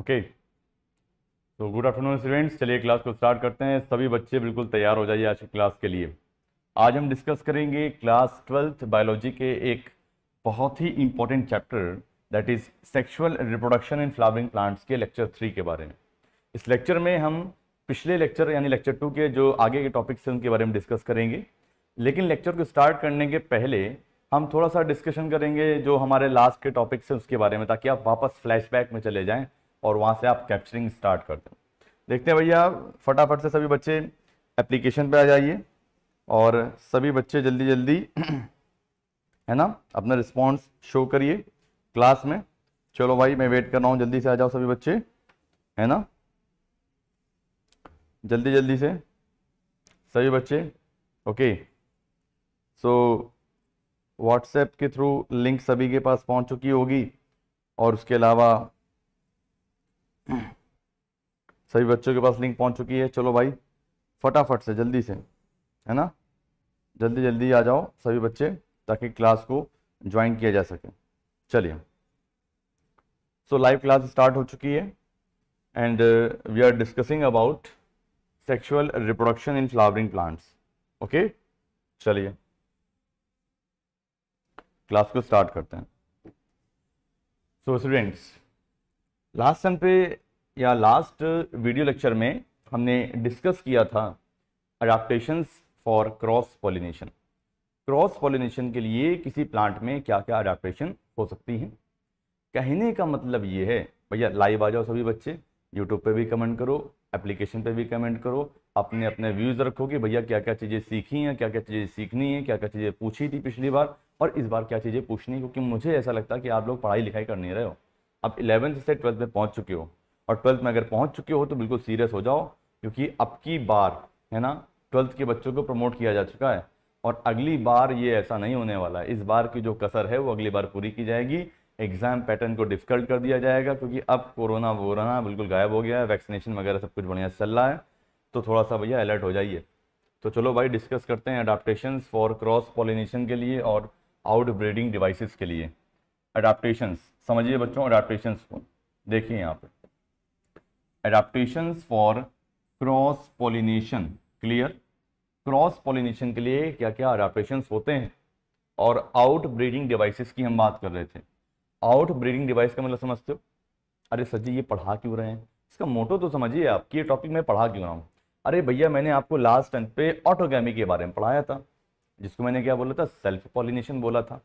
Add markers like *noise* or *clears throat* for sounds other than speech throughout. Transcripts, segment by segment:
Okay तो good afternoon students चलिए class को स्टार्ट करते हैं सभी बच्चे बिल्कुल तैयार हो जाइए आज की क्लास के लिए आज हम डिस्कस करेंगे क्लास ट्वेल्थ बायोलॉजी के एक बहुत ही important chapter that is sexual reproduction in flowering plants के लेक्चर थ्री के बारे में इस लेक्चर में हम पिछले लेक्चर यानी लेक्चर टू के जो आगे के टॉपिक्स हैं उनके बारे में डिस्कस करेंगे लेकिन लेक्चर को स्टार्ट करने के पहले हम थोड़ा सा डिस्कशन करेंगे जो हमारे लास्ट के टॉपिक्स हैं उसके बारे में ताकि आप वापस फ्लैशबैक में चले जाएँ और वहाँ से आप कैप्चरिंग स्टार्ट कर दें देखते हैं भैया फटाफट से सभी बच्चे एप्लीकेशन पे आ जाइए और सभी बच्चे जल्दी जल्दी *clears throat* है ना अपना रिस्पॉन्स शो करिए क्लास में चलो भाई मैं वेट कर रहा हूँ जल्दी से आ जाओ सभी बच्चे है ना जल्दी जल्दी से सभी बच्चे ओके सो व्हाट्सएप के थ्रू लिंक सभी के पास पहुँच चुकी होगी और उसके अलावा सभी बच्चों के पास लिंक पहुंच चुकी है चलो भाई फटाफट से जल्दी से है ना जल्दी जल्दी आ जाओ सभी बच्चे ताकि क्लास को ज्वाइन किया जा सके चलिए सो लाइव क्लास स्टार्ट हो चुकी है and we are discussing about sexual reproduction in flowering plants okay चलिए क्लास को स्टार्ट करते हैं so so, students last sem पे या लास्ट वीडियो लेक्चर में हमने डिस्कस किया था adaptations for cross pollination cross pollination के लिए किसी प्लांट में क्या क्या अडाप्टेशन हो सकती हैं कहने का मतलब ये है भैया लाइव आ जाओ सभी बच्चे यूट्यूब पे भी कमेंट करो एप्लीकेशन पे भी कमेंट करो अपने अपने व्यूज़ रखो कि भैया क्या क्या चीज़ें सीखी हैं क्या क्या चीज़ें सीखनी है क्या क्या चीज़ें पूछी थी पिछली बार और इस बार क्या चीज़ें पूछनी क्योंकि मुझे ऐसा लगता है कि आप लोग पढ़ाई लिखाई कर नहीं रहे हो अब इलेवंथ से ट्वेल्थ में पहुँच चुके हो और ट्वेल्थ में अगर पहुँच चुके हो तो बिल्कुल सीरियस हो जाओ क्योंकि अब की बार है ना ट्वेल्थ के बच्चों को प्रमोट किया जा चुका है और अगली बार ये ऐसा नहीं होने वाला इस बार की जो कसर है वो अगली बार पूरी की जाएगी एग्ज़ाम पैटर्न को डिफ़िकल्ट कर दिया जाएगा क्योंकि अब कोरोना वोरोना बिल्कुल गायब हो गया है वैक्सीनेशन वगैरह सब कुछ बढ़िया चल रहा है तो थोड़ा सा भैया अलर्ट हो जाइए तो चलो भाई डिस्कस करते हैं अडाप्टेशन फॉर क्रॉस पॉलिनेशन के लिए और आउट ब्रीडिंग डिवाइसिस के लिए अडाप्टेशंस समझिए बच्चों अडाप्टेशंस को देखिए यहाँ पे adaptations for cross pollination clear cross pollination के लिए क्या क्या अडाप्टेशंस होते हैं और आउट ब्रीडिंग डिवाइसेस की हम बात कर रहे थे आउट ब्रीडिंग डिवाइस का मतलब समझते हो अरे सर जी ये पढ़ा क्यों रहे हैं इसका मोटो तो समझिए आप कि ये टॉपिक मैं पढ़ा क्यों रहा हूँ अरे भैया मैंने आपको लास्ट टाइम पे ऑटोगैमी के बारे में पढ़ाया था जिसको मैंने क्या बोला था सेल्फ पॉलिनेशन बोला था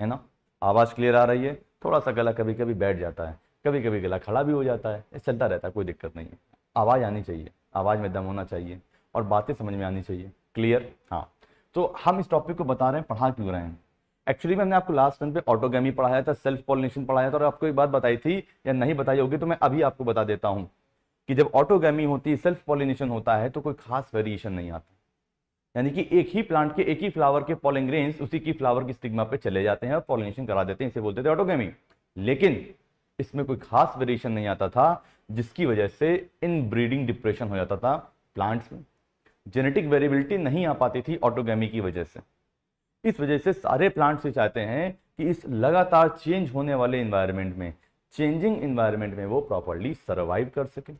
है ना आवाज़ क्लियर आ रही है थोड़ा सा गला कभी कभी बैठ जाता है कभी कभी गला खड़ा भी हो जाता है चलता रहता है कोई दिक्कत नहीं है आवाज़ आनी चाहिए आवाज़ में दम होना चाहिए और बातें समझ में आनी चाहिए क्लियर हाँ तो हम इस टॉपिक को बता रहे हैं पढ़ा क्यों रहे हैं एक्चुअली मैंने आपको लास्ट टाइम पे ऑटोगेमी पढ़ाया था सेल्फ पॉलिनेशन पढ़ाया था और आपको एक बात बताई थी या नहीं बताई होगी तो मैं अभी आपको बता देता हूँ कि जब ऑटोगेमी होती है सेल्फ पॉलिनेशन होता है तो कोई खास वेरिएशन नहीं आता यानी कि एक ही प्लांट के एक ही फ्लावर के पॉलिंग रेंज उसी की फ्लावर की स्टिग्मा पे चले जाते हैं और पॉलिनेशन करा देते हैं इसे बोलते थे ऑटोगेमी लेकिन इसमें कोई खास वेरिएशन नहीं आता था जिसकी वजह से इन ब्रीडिंग डिप्रेशन हो जाता था प्लांट्स में जेनेटिक वेरिएबिलिटी नहीं आ पाती थी ऑटोगेमी की वजह से इस वजह से सारे प्लांट्स ये चाहते हैं कि इस लगातार चेंज होने वाले इन्वायरमेंट में चेंजिंग इन्वायरमेंट में वो प्रॉपरली सर्वाइव कर सकें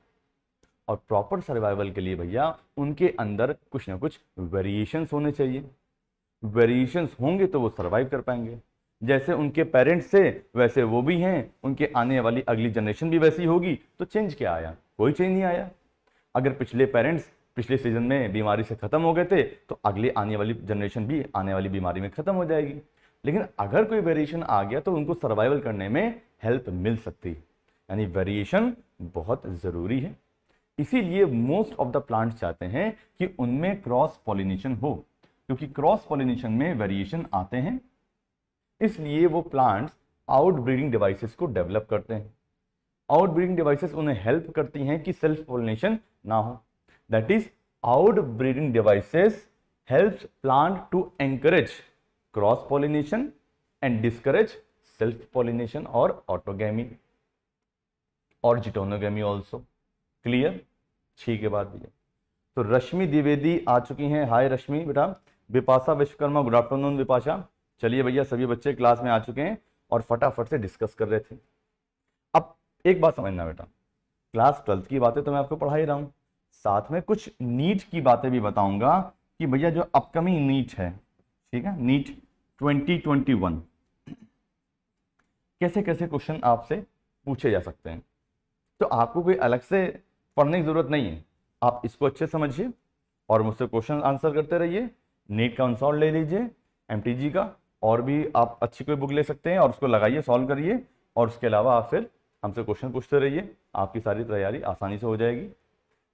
और प्रॉपर सर्वाइवल के लिए भैया उनके अंदर कुछ ना कुछ वेरिएशंस होने चाहिए वेरिएशंस होंगे तो वो सर्वाइव कर पाएंगे जैसे उनके पेरेंट्स थे वैसे वो भी हैं उनके आने वाली अगली जनरेशन भी वैसी होगी तो चेंज क्या आया कोई चेंज नहीं आया अगर पिछले पेरेंट्स पिछले सीजन में बीमारी से ख़त्म हो गए थे तो अगले आने वाली जनरेशन भी आने वाली बीमारी में ख़त्म हो जाएगी लेकिन अगर कोई वेरिएशन आ गया तो उनको सर्वाइवल करने में हेल्प मिल सकती है यानी वेरिएशन बहुत ज़रूरी है इसीलिए मोस्ट ऑफ द प्लांट्स चाहते हैं कि उनमें क्रॉस पॉलिनेशन हो क्योंकि क्रॉस पॉलिनेशन में वेरिएशन आते हैं इसलिए वो प्लांट्स आउट ब्रीडिंग डिवाइसेस को डेवलप करते हैं आउट ब्रीडिंग डिवाइसेस उन्हें हेल्प करती हैं कि सेल्फ पॉलिनेशन ना हो that is out breeding devices help plant to encourage cross pollination and discourage self pollination और ऑटोगेमी और जिटोनोगेमी ऑल्सो क्लियर छी के बाद भैया तो रश्मि द्विवेदी आ चुकी हैं हाय रश्मि बेटा विपाशा विश्वकर्मा गुड आफ्टरनून विपाशा चलिए भैया सभी बच्चे क्लास में आ चुके हैं और फटाफट से डिस्कस कर रहे थे अब एक बात समझना बेटा क्लास ट्वेल्थ की बातें तो मैं आपको पढ़ा ही रहा हूँ साथ में कुछ नीट की बातें भी बताऊंगा कि भैया जो अपकमिंग नीट है ठीक है नीट 2021 कैसे कैसे क्वेश्चन आपसे पूछे जा सकते हैं तो आपको कोई अलग से पढ़ने की ज़रूरत नहीं है आप इसको अच्छे समझिए और मुझसे क्वेश्चन आंसर करते रहिए नीट का आंसर ले लीजिए एम का और भी आप अच्छी कोई बुक ले सकते हैं और उसको लगाइए सॉल्व करिए और उसके अलावा आप फिर हमसे क्वेश्चन पूछते रहिए आपकी सारी तैयारी आसानी से हो जाएगी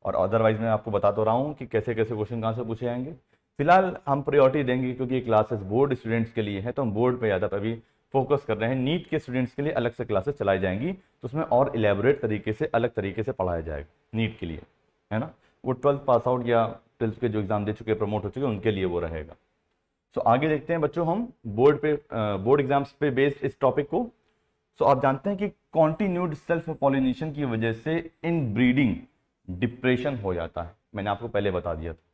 और अदरवाइज मैं आपको बता तो रहा हूँ कि कैसे कैसे क्वेश्चन कहाँ से पूछे जाएंगे फिलहाल हम प्रायोरिटी देंगे क्योंकि क्लासेस बोर्ड स्टूडेंट्स के लिए है तो हम बोर्ड पर ज़्यादा अभी फोकस कर रहे हैं नीट के स्टूडेंट्स के लिए अलग से क्लासेस चलाई जाएंगी तो उसमें और इलेबोरेट तरीके से अलग तरीके से पढ़ाया जाएगा नीट के लिए है ना वो ट्वेल्थ पास आउट या ट्वेल्थ के जो एग्ज़ाम दे चुके प्रमोट हो चुके उनके लिए वो रहेगा सो so, आगे देखते हैं बच्चों हम बोर्ड पे बोर्ड एग्जाम्स पे बेस्ड इस टॉपिक को सो so, आप जानते हैं कि कॉन्टीन्यूड सेल्फ पॉलिनेशन की वजह से इन ब्रीडिंग डिप्रेशन हो जाता है मैंने आपको पहले बता दिया था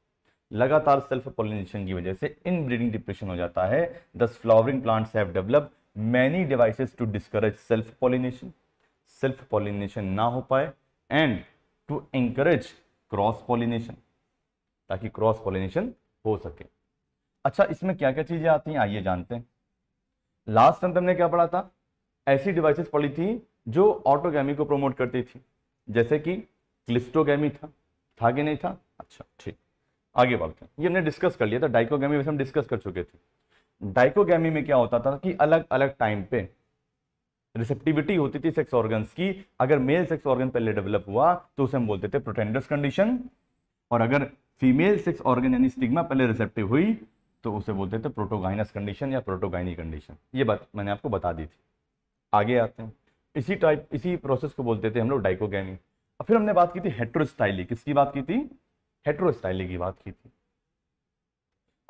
लगातार सेल्फ पॉलिनेशन की वजह से इन ब्रीडिंग डिप्रेशन हो जाता है thus flowering plants have developed many devices to discourage self pollination self pollination ना हो पाए and to encourage cross pollination ताकि क्रॉस पॉलिनेशन हो सके अच्छा इसमें क्या क्या चीजें आती हैं आइए जानते हैं लास्ट टाइम हमने क्या पढ़ा था ऐसी डिवाइसेस पढ़ी थी जो ऑटोगैमी को प्रमोट करती थी जैसे कि क्लिस्टोगैमी था था कि नहीं था अच्छा ठीक आगे बढ़ते हैं ये हमने डिस्कस कर लिया था डाइकोगैमी वैसे हम डिस्कस कर चुके थे डाइकोगी में क्या होता था कि अलग अलग टाइम पे रिसेप्टिविटी होती थी सेक्स ऑर्गन्स की अगर मेल सेक्स ऑर्गन पहले डेवलप हुआ तो उसे हम बोलते थे प्रोटेंडस कंडीशन और अगर फीमेल सेक्स ऑर्गन यानी स्टिग्मा पहले रिसेप्टिव हुई तो उसे बोलते थे प्रोटोगाइनस कंडीशन या प्रोटोगाइनी कंडीशन ये बात मैंने आपको बता दी थी आगे आते हैं इसी टाइप इसी प्रोसेस को बोलते थे हम लोग डाइकोगी और फिर हमने बात की थी हेट्रोस्टाइली किसकी बात की थी हेट्रोस्टाइली की बात की थी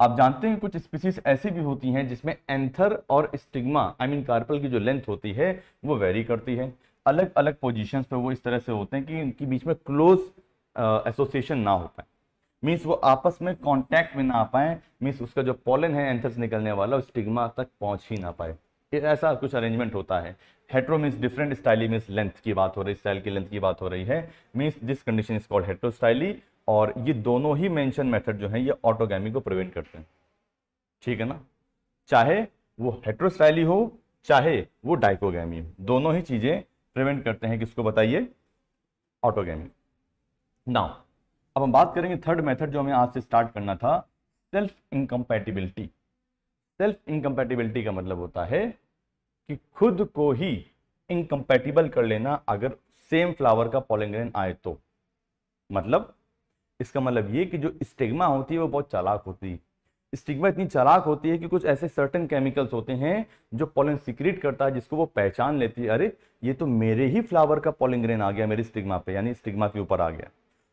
आप जानते हैं कुछ स्पीसीज ऐसी भी होती हैं जिसमें एंथर और स्टिग्मा आई मीन कार्पल की जो लेंथ होती है वो वेरी करती है अलग अलग पोजीशंस पे वो इस तरह से होते हैं कि इनके बीच में क्लोज एसोसिएशन ना हो पाए मीन्स वो आपस में कांटेक्ट में ना आ पाए मीन्स उसका जो पॉलन है एंथर से निकलने वाला उस स्टिग्मा तक पहुंच ही ना पाए ऐसा कुछ अरेंजमेंट होता है hetero means different styly means length की बात हो रही है स्टाइल की लेंथ की बात हो रही है means this condition is called heterostyly और ये दोनों ही मेंशन मेथड जो हैं ये ऑटोगैमी को प्रिवेंट करते हैं ठीक है ना चाहे वो हेट्रोस्टाइली हो चाहे वो डाइकोगैमी हो दोनों ही चीज़ें प्रिवेंट करते हैं किसको बताइए ऑटोगैमी नाउ अब हम बात करेंगे थर्ड मेथड जो हमें आज से स्टार्ट करना था सेल्फ इनकम्पैटिबिलिटी सेल्फ इनकम्पैटिबिलिटी का मतलब होता है कि खुद को ही इनकम्पैटिबल कर लेना अगर सेम फ्लावर का पॉलिंग्रेन आए तो मतलब इसका मतलब ये कि जो स्टिग्मा होती है वो बहुत चालाक होती है स्टिग्मा इतनी चालाक होती है कि कुछ ऐसे सर्टन केमिकल्स होते हैं जो पोलन सिक्रिट करता है जिसको वो पहचान लेती है अरे ये तो मेरे ही फ्लावर का पोलिंग्रेन आ गया मेरे स्टिग्मा पे यानी स्टिग्मा के ऊपर आ गया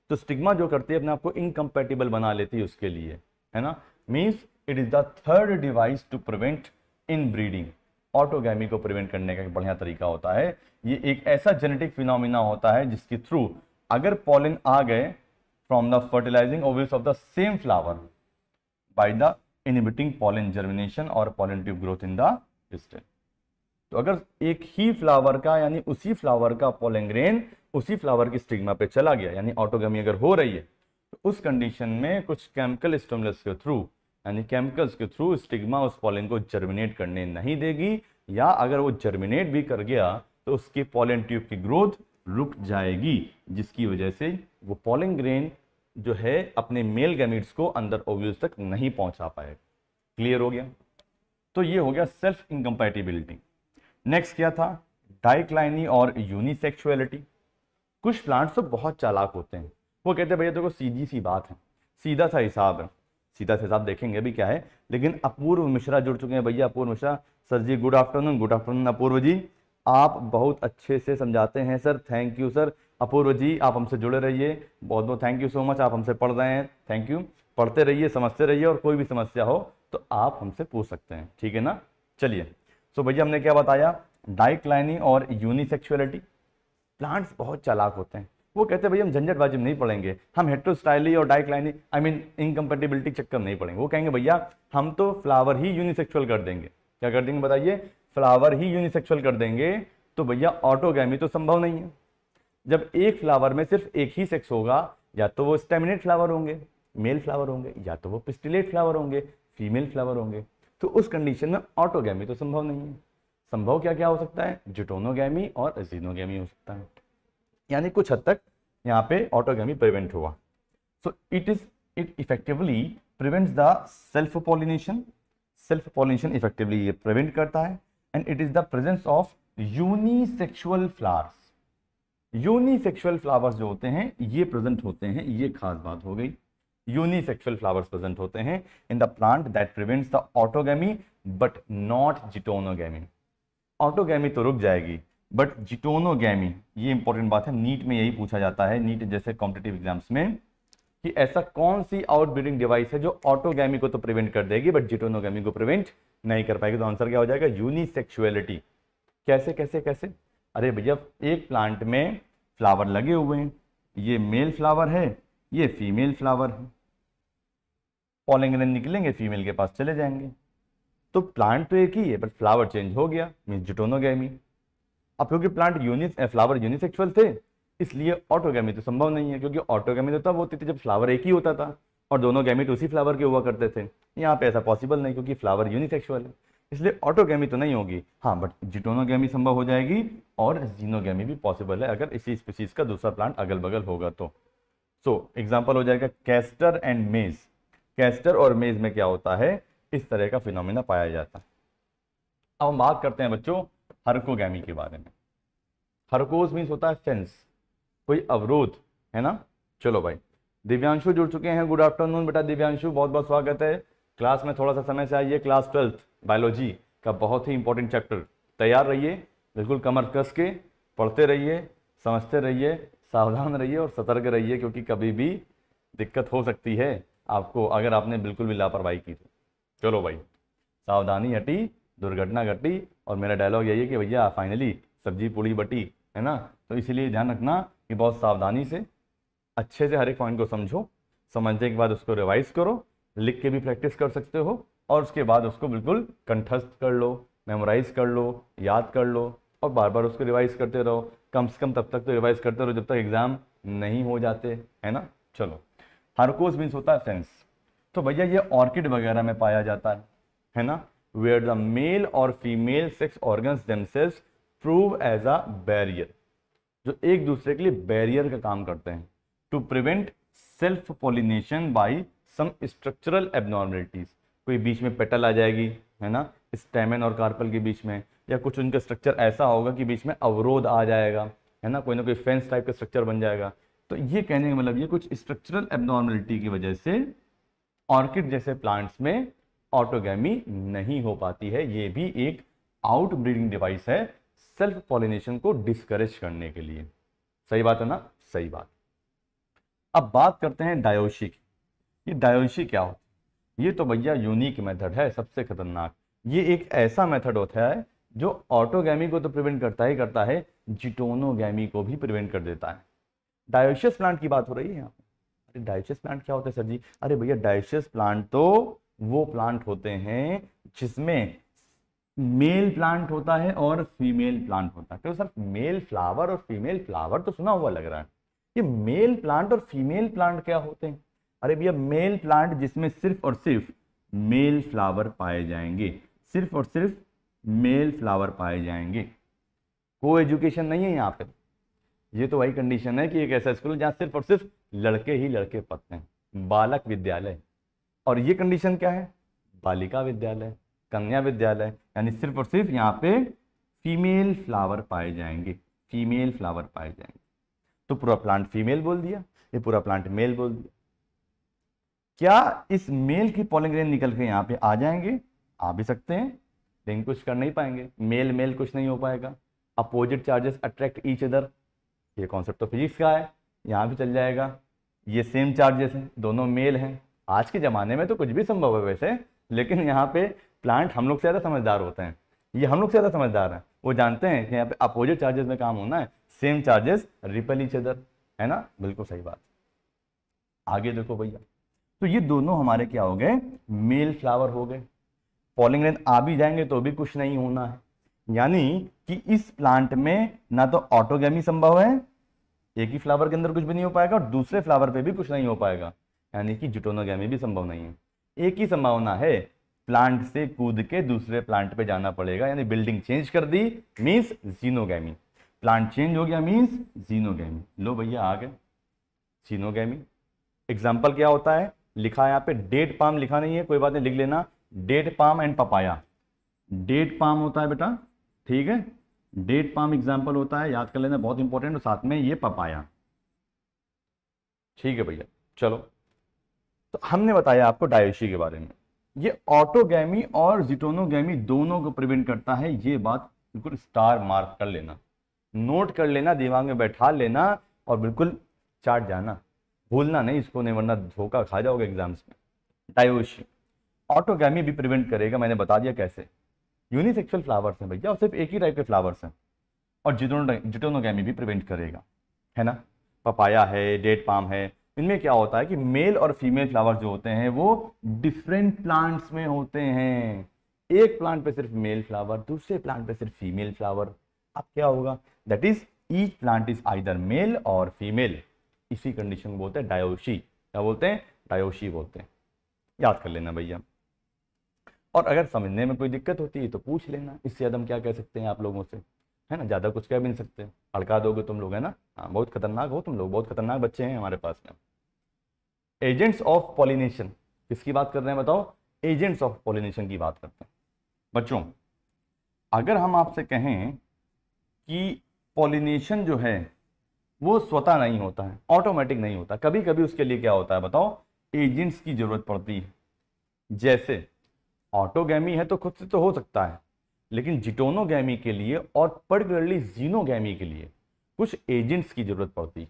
तो स्टिग्मा जो करती है अपने आपको इनकम्पेटिबल इनकम्पेटेबल बना लेती है उसके लिए है ना means it is the third device to prevent inbreeding autogamy को प्रिवेंट करने का एक बढ़िया तरीका होता है ये एक ऐसा जेनेटिक फिनोमिना होता है जिसके थ्रू अगर पॉलिन आ गए from the fertilizing ovaries of the same flower by the inhibiting pollen germination or pollen tube growth in the stem. तो अगर एक ही फ्लावर का यानी उसी फ्लावर का पोलन उसी फ्लावर की स्टिग्मा पे चला गया यानी ऑटोगमी अगर हो रही है तो उस कंडीशन में कुछ केमिकल स्टिमुलस के थ्रू यानी केमिकल्स के थ्रू स्टिग्मा उस पॉलन को जर्मिनेट करने नहीं देगी या अगर वो जर्मिनेट भी कर गया तो उसके पॉलन ट्यूब की ग्रोथ रुक जाएगी जिसकी वजह से वो पोलेंग्रेन जो है अपने मेल गैमिट्स को अंदर ओव्यूज तक नहीं पहुंचा पाए क्लियर हो गया तो ये हो गया सेल्फ इनकम्पैटिबिलिटी नेक्स्ट क्या था डाइक्लाइनी और यूनिसेक्चुअलिटी कुछ प्लांट्स तो बहुत चालाक होते हैं वो कहते हैं भैया देखो तो सीधी सी बात है सीधा सा हिसाब है सीधा सा हिसाब देखेंगे अभी क्या है लेकिन अपूर्व मिश्रा जुड़ चुके हैं भैया Apurva Mishra sir ji good afternoon good afternoon Apurva ji आप बहुत अच्छे से समझाते हैं sir thank you sir Apurva ji आप हमसे जुड़े रहिए बहुत बहुत थैंक यू सो मच आप हमसे पढ़ रहे हैं थैंक यू पढ़ते रहिए समझते रहिए और कोई भी समस्या हो तो आप हमसे पूछ सकते हैं ठीक है ना चलिए सो भैया हमने क्या बताया डाइक्लाइनी और यूनिसेक्चुअलिटी प्लांट्स बहुत चालाक होते हैं वो कहते हैं भैया हम झंझटबाजी में नहीं पढ़ेंगे हम हेट्रोस्टाइली और डाइक्लाइनी आई मीन इनकम्पेटिबिलिटी चक्कर नहीं पढ़ेंगे वो कहेंगे भैया हम तो फ्लावर ही यूनिसेक्चुअल कर देंगे क्या कर देंगे बताइए फ्लावर ही यूनिसेक्चुअल कर देंगे तो भैया ऑटोगैमी तो संभव नहीं है जब एक फ्लावर में सिर्फ एक ही सेक्स होगा या तो वो स्टेमिनेट फ्लावर होंगे मेल फ्लावर होंगे या तो वो पिस्टिलेट फ्लावर होंगे फीमेल फ्लावर होंगे तो उस कंडीशन में ऑटोगैमी तो संभव नहीं है संभव क्या क्या हो सकता है जुटोनोगैमी और जीनोगैमी हो सकता है यानी कुछ हद तक यहाँ पे ऑटोगैमी प्रिवेंट हुआ so it is it effectively prevents the self pollination self pollination effectively ये प्रिवेंट करता है and it is the presence of unisexual flowers unisexual flowers जो होते हैं ये प्रेजेंट होते हैं ये खास बात हो गई यूनिसेक्सुअल फ्लावर्स प्रेजेंट होते हैं in the plant that prevents the autogamy but not geitonogamy autogamy तो रुक जाएगी बट जिटोनोगेमी ये इंपॉर्टेंट बात है नीट में यही पूछा जाता है नीट जैसे कॉम्पिटेटिव एग्जाम्स में कि ऐसा कौन सी आउटब्रीडिंग डिवाइस है जो ऑटोगैमी को तो प्रिवेंट कर देगी बट जिटोनोगैमी को प्रिवेंट नहीं कर पाएगी तो आंसर क्या हो जाएगा यूनिसेक्सुअलिटी कैसे कैसे कैसे अरे भैया एक प्लांट में फ्लावर लगे हुए हैं ये मेल फ्लावर है ये फीमेल फ्लावर है पॉलिंगन निकलेंगे फीमेल के पास चले जाएंगे तो प्लांट तो एक ही है पर फ्लावर चेंज हो गया मीन जुटोनोगैमी अब क्योंकि प्लांट यूनिस फ्लावर यूनिसेक्चुअल थे इसलिए ऑटोगैमी तो संभव नहीं है क्योंकि ऑटोगैमी तो तब होती थी जब फ्लावर एक ही होता था और दोनों गैमिट उसी फ्लावर के हुआ करते थे यहाँ पे ऐसा पॉसिबल नहीं क्योंकि फ्लावर यूनिसेक्सुअल है इसलिए ऑटोगेमी तो नहीं होगी हाँ बट जिटोनोगेमी संभव हो जाएगी और जीनोगेमी भी पॉसिबल है अगर इसी स्पीसीज का दूसरा प्लांट अगल बगल होगा तो सो so, एग्जाम्पल हो जाएगा कैस्टर एंड मेज कैस्टर और मेज में क्या होता है इस तरह का फिनोमिना पाया जाता है अब हम बात करते हैं बच्चों हरकोगैमी के बारे में हरकोज मीन्स होता है फेंस कोई अवरोध है ना चलो भाई दिव्यांशु जुड़ चुके हैं गुड आफ्टरनून बेटा दिव्यांशु बहुत बहुत स्वागत है क्लास में थोड़ा सा समय से आइए क्लास ट्वेल्थ बायोलॉजी का बहुत ही इंपॉर्टेंट चैप्टर तैयार रहिए बिल्कुल कमर कस के पढ़ते रहिए समझते रहिए सावधान रहिए और सतर्क रहिए क्योंकि कभी भी दिक्कत हो सकती है आपको अगर आपने बिल्कुल भी लापरवाही की तो चलो भाई सावधानी हटी दुर्घटना घटी और मेरा डायलॉग यही है कि भैया फाइनली सब्जी पूड़ी बटी है ना तो इसीलिए ध्यान रखना कि बहुत सावधानी से अच्छे से हर एक पॉइंट को समझो समझने के बाद उसको रिवाइज़ करो लिख के भी प्रैक्टिस कर सकते हो और उसके बाद उसको बिल्कुल कंठस्थ कर लो मेमोराइज कर लो याद कर लो और बार बार उसको रिवाइज करते रहो कम से कम तब तक तो रिवाइज करते रहो जब तक एग्ज़ाम नहीं हो जाते है ना चलो हार्कोस मीन्स होता है फेंस तो भैया ये ऑर्किड वगैरह में पाया जाता है है ना वेयर द मेल और female sex organ themselves prove as a barrier जो एक दूसरे के लिए बैरियर का काम करते हैं to prevent self pollination by some structural abnormalities कोई बीच में पेटल आ जाएगी है ना स्टेमन और कार्पल के बीच में या कुछ उनका स्ट्रक्चर ऐसा होगा कि बीच में अवरोध आ जाएगा है ना कोई ना कोई फेंस टाइप का स्ट्रक्चर बन जाएगा तो ये कहने का मतलब ये कुछ स्ट्रक्चरल एबनॉर्मलिटी की वजह से ऑर्किड जैसे प्लांट्स में ऑटोगैमी नहीं हो पाती है ये भी एक आउट ब्रीडिंग डिवाइस है सेल्फ पॉलिनेशन को डिस्करेज करने के लिए सही बात है ना सही बात अब बात करते हैं डायोशी की कि डायोशी क्या होती है ये तो भैया यूनिक मेथड है सबसे खतरनाक ये एक ऐसा मेथड होता है जो ऑटोगैमी को तो प्रिवेंट करता ही करता है जिटोनोगैमी को भी प्रिवेंट कर देता है डायोशियस प्लांट की बात हो रही है यहाँ अरे डायोशियस प्लांट क्या होते हैं सर जी अरे भैया डायोशियस प्लांट तो वो प्लांट होते हैं जिसमें मेल प्लांट होता है और फीमेल प्लांट होता है तो सर मेल फ्लावर और फीमेल फ्लावर तो सुना हुआ लग रहा है ये मेल प्लांट और फीमेल प्लांट क्या होते हैं अरे भैया मेल प्लांट जिसमें सिर्फ और सिर्फ मेल फ्लावर पाए जाएंगे सिर्फ और सिर्फ मेल फ्लावर पाए जाएंगे को एजुकेशन नहीं है यहाँ पे ये तो वही कंडीशन है कि एक ऐसा स्कूल जहाँ सिर्फ और सिर्फ लड़के ही लड़के पढ़ते हैं बालक विद्यालय और ये कंडीशन क्या है बालिका विद्यालय कन्या विद्यालय यानी सिर्फ और सिर्फ यहाँ पे फीमेल फ्लावर पाए जाएंगे फीमेल फ्लावर पाए जाएंगे तो पूरा प्लांट फीमेल बोल दिया ये पूरा प्लांट मेल बोल दिया क्या इस मेल की पोलिंग रेंज निकल के यहाँ पे आ जाएंगे आ भी सकते हैं लेकिन कुछ कर नहीं पाएंगे मेल मेल कुछ नहीं हो पाएगा opposite charges attract each other ये कॉन्सेप्ट तो फिजिक्स का है यहाँ भी चल जाएगा ये सेम चार्जेस हैं दोनों मेल हैं आज के ज़माने में तो कुछ भी संभव है वैसे लेकिन यहाँ पे प्लांट हम लोग से ज़्यादा समझदार होते हैं ये हम लोग से ज़्यादा समझदार हैं वो जानते हैं कि यहाँ पे अपोजिट चार्जेस में काम होना है same charges repel each other है ना बिल्कुल सही बात आगे देखो भैया तो ये दोनों हमारे क्या हो गए मेल फ्लावर हो गए पॉलिंग लेन आ भी जाएंगे तो भी कुछ नहीं होना है यानी कि इस प्लांट में ना तो ऑटोगेमी संभव है एक ही फ्लावर के अंदर कुछ भी नहीं हो पाएगा और दूसरे फ्लावर पे भी कुछ नहीं हो पाएगा यानी कि जुटोनोगेमी भी संभव नहीं है एक ही संभावना है प्लांट से कूद के दूसरे प्लांट पे जाना पड़ेगा यानी बिल्डिंग चेंज कर दी मीन्स जीनोगैमी प्लांट चेंज हो गया मीन्स जीनोगैमी लो भैया आ गए जीनोगैमी एग्जाम्पल क्या होता है लिखा है यहाँ पे डेट पाम लिखा नहीं है कोई बात नहीं लिख लेना date palm and papaya date palm होता है बेटा ठीक है डेट पाम एग्जाम्पल होता है याद कर लेना बहुत इंपॉर्टेंट और साथ में ये पपाया ठीक है भैया चलो तो हमने बताया आपको डायोशी के बारे में ये ऑटोगैमी और जिटोनोगैमी दोनों को प्रिवेंट करता है ये बात बिल्कुल स्टार मार्क कर लेना नोट कर लेना दिमाग में बैठा लेना और बिल्कुल चाट जाना भूलना नहीं इसको नहीं वरना धोखा खा जाओगे एग्जाम्स में डायोशी ऑटोगैमी भी प्रिवेंट करेगा मैंने बता दिया कैसे यूनिसेक्सुअल फ्लावर्स हैं भैया और सिर्फ एक ही टाइप के फ्लावर्स हैं और जिटोनोगैमी भी प्रिवेंट करेगा है ना पपाया है डेट पाम है इनमें क्या होता है कि मेल और फीमेल फ्लावर्स जो होते हैं वो डिफरेंट प्लांट्स में होते हैं एक प्लांट पे सिर्फ मेल फ्लावर दूसरे प्लांट पे सिर्फ फीमेल फ्लावर अब क्या होगा that is each plant is either male और फीमेल इसी कंडीशन को बोलते हैं डायोशी क्या बोलते हैं डायोशी बोलते हैं याद कर लेना भैया और अगर समझने में कोई दिक्कत होती है तो पूछ लेना इससे ज़्यादा हम क्या कह सकते हैं आप लोगों से है ना ज़्यादा कुछ कह भी नहीं सकते अड़का दोगे तुम लोग है ना हाँ बहुत खतरनाक हो तुम लोग बहुत खतरनाक बच्चे हैं हमारे पास में एजेंट्स ऑफ पॉलिनेशन किसकी बात कर रहे हैं बताओ एजेंट्स ऑफ पॉलिनेशन की बात करते हैं बच्चों अगर हम आपसे कहें कि पॉलिनेशन जो है वो स्वतः नहीं होता है ऑटोमेटिक नहीं होता कभी कभी उसके लिए क्या होता है बताओ एजेंट्स की जरूरत पड़ती है जैसे ऑटोगैमी है तो खुद से तो हो सकता है लेकिन जिटोनोगैमी के लिए और पर्टिकुलरली जीनोगैमी के लिए कुछ एजेंट्स की जरूरत पड़ती है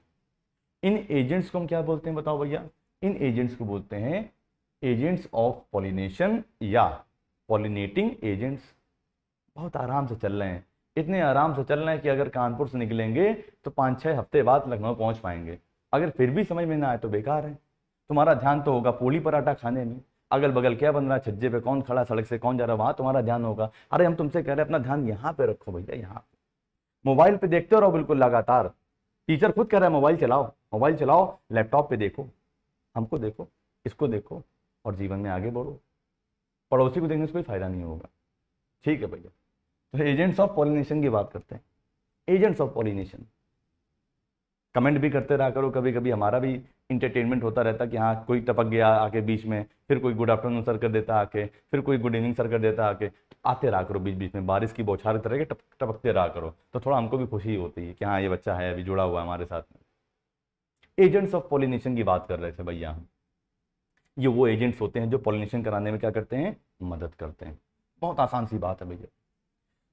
इन एजेंट्स को हम क्या बोलते हैं बताओ भैया इन एजेंट्स को बोलते हैं एजेंट्स ऑफ पॉलिनेशन या पॉलिनेटिंग एजेंट्स बहुत आराम से चल रहे हैं इतने आराम से चल रहे हैं कि अगर कानपुर से निकलेंगे तो पाँच छः हफ्ते बाद लखनऊ पहुँच पाएंगे अगर फिर भी समझ में ना आए तो बेकार है तुम्हारा ध्यान तो होगा पोली पराठा खाने में अगल बगल क्या बन रहा है छज्जे पे कौन खड़ा सड़क से कौन जा रहा है वहाँ तुम्हारा ध्यान होगा अरे हम तुमसे कह रहे हैं अपना ध्यान यहाँ पे रखो भैया यहाँ पे मोबाइल पे देखते रहो बिल्कुल लगातार टीचर खुद कह रहा है मोबाइल चलाओ मोबाइल चलाओ लैपटॉप पे देखो हमको देखो इसको देखो और जीवन में आगे बढ़ो पड़ोसी को देखने से कोई फायदा नहीं होगा ठीक है भैया तो एजेंट्स ऑफ पॉलिनेशन की बात करते हैं एजेंट्स ऑफ पॉलिनेशन कमेंट भी करते रहा करो कभी कभी हमारा भी इंटरटेनमेंट होता रहता कि हाँ कोई टपक गया आके बीच में फिर कोई गुड आफ्टरनून सर कर देता आके फिर कोई गुड इवनिंग सर कर देता आके आते रहा करो बीच बीच में बारिश की बौछार तरह के टप, टपकते रहा करो तो थोड़ा हमको भी खुशी होती है कि हाँ ये बच्चा है अभी जुड़ा हुआ है हमारे साथ में एजेंट्स ऑफ पॉलिनेशन की बात कर रहे थे भैया हम ये वो एजेंट्स होते हैं जो पॉलिनेशन कराने में क्या करते हैं मदद करते हैं बहुत आसान सी बात है भैया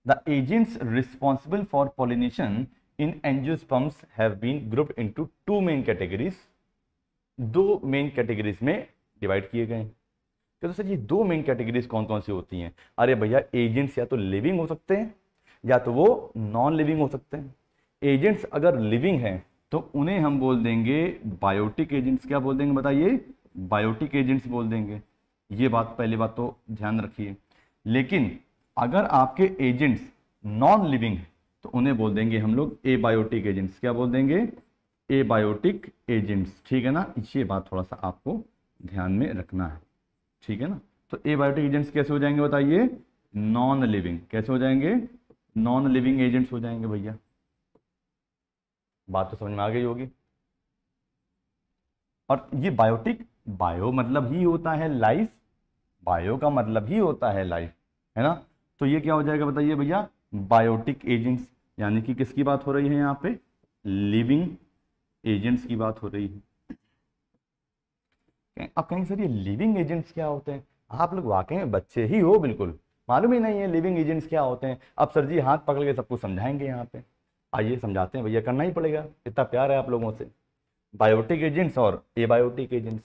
The agents responsible for pollination in angiosperms have been grouped into two main categories. दो मेन कैटेगरीज में डिवाइड किए गए हैं तो सर ये दो मेन कैटेगरीज कौन कौन सी होती हैं अरे भैया एजेंट्स या तो लिविंग हो सकते हैं या तो वो नॉन लिविंग हो सकते हैं एजेंट्स अगर लिविंग हैं तो उन्हें हम बोल देंगे बायोटिक एजेंट्स क्या बोल देंगे बताइए बायोटिक एजेंट्स बोल देंगे ये बात पहली बात तो ध्यान रखिए लेकिन अगर आपके एजेंट्स नॉन लिविंग है तो उन्हें बोल देंगे हम लोग ए बायोटिक एजेंट्स क्या बोल देंगे ए बायोटिक एजेंट्स ठीक है ना ये बात थोड़ा सा आपको ध्यान में रखना है ठीक है ना तो ए बायोटिक एजेंट्स कैसे हो जाएंगे बताइए नॉन लिविंग कैसे हो जाएंगे नॉन लिविंग एजेंट्स हो जाएंगे भैया बात तो समझ में आ गई होगी और ये बायोटिक बायो मतलब ही होता है लाइफ बायो का मतलब ही होता है लाइफ है ना तो ये क्या हो जाएगा बताइए भैया बायोटिक एजेंट्स यानी कि किसकी बात हो रही है यहाँ पे लिविंग एजेंट्स की बात हो रही है आप कहेंगे सर ये लिविंग एजेंट्स क्या होते हैं आप लोग वाकई में बच्चे ही हो बिल्कुल मालूम ही नहीं है लिविंग एजेंट्स क्या होते हैं अब सर जी हाथ पकड़ के सबको समझाएंगे यहाँ पे आइए समझाते हैं भैया करना ही पड़ेगा इतना प्यार है आप लोगों से बायोटिक एजेंट्स और abiotic agents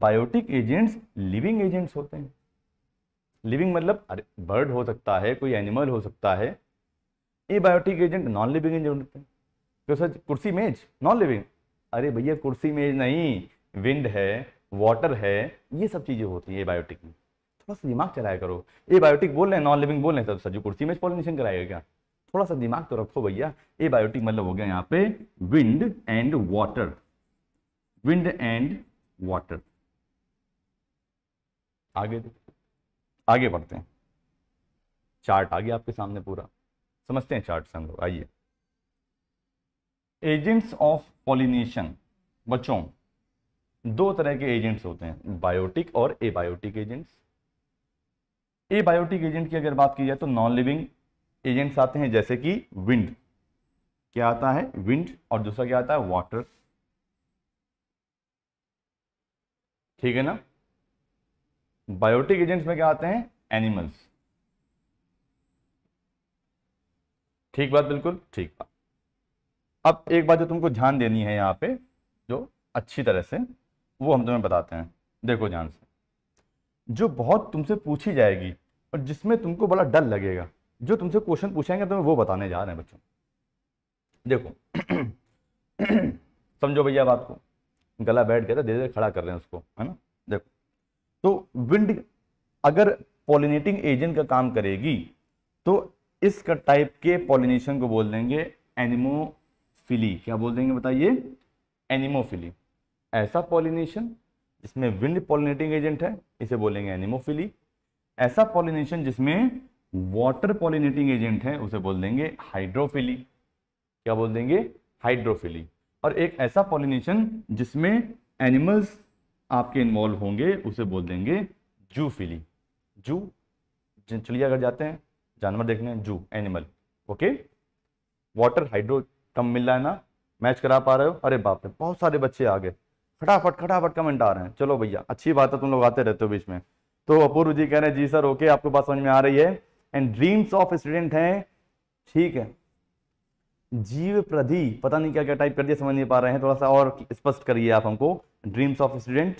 biotic agents living agents होते हैं लिविंग मतलब बर्ड हो सकता है कोई एनिमल हो सकता है abiotic agent non living agent होते हैं तो सर कुर्सी मेज नॉन लिविंग अरे भैया कुर्सी मेज नहीं विंड है वाटर है ये सब चीज़ें होती है बायोटिक में थोड़ा सा दिमाग चलाया करो ए बायोटिक बोल रहे हैं नॉन लिविंग बोल रहे हैं सर सर जो कुर्सी मेज पॉलिनेशन कराएगा क्या थोड़ा सा दिमाग तो रखो भैया ए बायोटिक मतलब हो गया यहाँ पे wind and water wind and water आगे देखो आगे बढ़ते हैं चार्ट आ गया आपके सामने पूरा समझते हैं चार्ट से हम लोग आइए एजेंट्स ऑफ पॉलिनेशन बच्चों दो तरह के एजेंट्स होते हैं बायोटिक और एबायोटिक एजेंट्स एबायोटिक एजेंट की अगर बात की जाए तो नॉन लिविंग एजेंट्स आते हैं जैसे कि विंड क्या आता है विंड और दूसरा क्या आता है वाटर ठीक है ना बायोटिक एजेंट्स में क्या आते हैं एनिमल्स ठीक बात बिल्कुल ठीक बात अब एक बात जो तुमको ध्यान देनी है यहाँ पे जो अच्छी तरह से वो हम तुम्हें बताते हैं देखो ध्यान से जो बहुत तुमसे पूछी जाएगी और जिसमें तुमको बड़ा डर लगेगा जो तुमसे क्वेश्चन पूछेंगे तुम्हें तो वो बताने जा रहे हैं बच्चों देखो *clears throat* समझो भैया बात को गला बैठ गया था धीरे धीरे खड़ा कर रहे हैं उसको है ना देखो तो विंड अगर पॉलिनेटिंग एजेंट का काम करेगी तो इस टाइप के पॉलिनेशन को बोल देंगे एनिमोफिली क्या बोल देंगे बताइए एनिमोफिली ऐसा पॉलिनेशन जिसमें विंड पॉलिनेटिंग एजेंट है इसे बोलेंगे एनिमोफिली ऐसा पॉलिनेशन जिसमें वाटर पॉलिनेटिंग एजेंट है उसे बोल देंगे हाइड्रोफिली क्या बोल देंगे हाइड्रोफिली और एक ऐसा पॉलिनेशन जिसमें एनिमल्स आपके इन्वॉल्व होंगे उसे बोल देंगे जू फिली जू घर जाते हैं जानवर देखने zoo animal okay water hydro कम मिल रहा है ना मैच करा पा रहे हो अरे बाप रे बहुत सारे बच्चे आ गए फटाफट फटाफट कमेंट आ रहे हैं चलो भैया अच्छी बात है तुम लोग आते रहते हो बीच में तो अपूर्व जी कह रहे हैं जी सर ओके आपको बात समझ में आ रही है एंड ड्रीम्स ऑफ स्टूडेंट हैं ठीक है जीव प्रधि पता नहीं क्या क्या टाइप कर दिया समझ नहीं पा रहे हैं थोड़ा सा और स्पष्ट करिए आप हमको dreams of student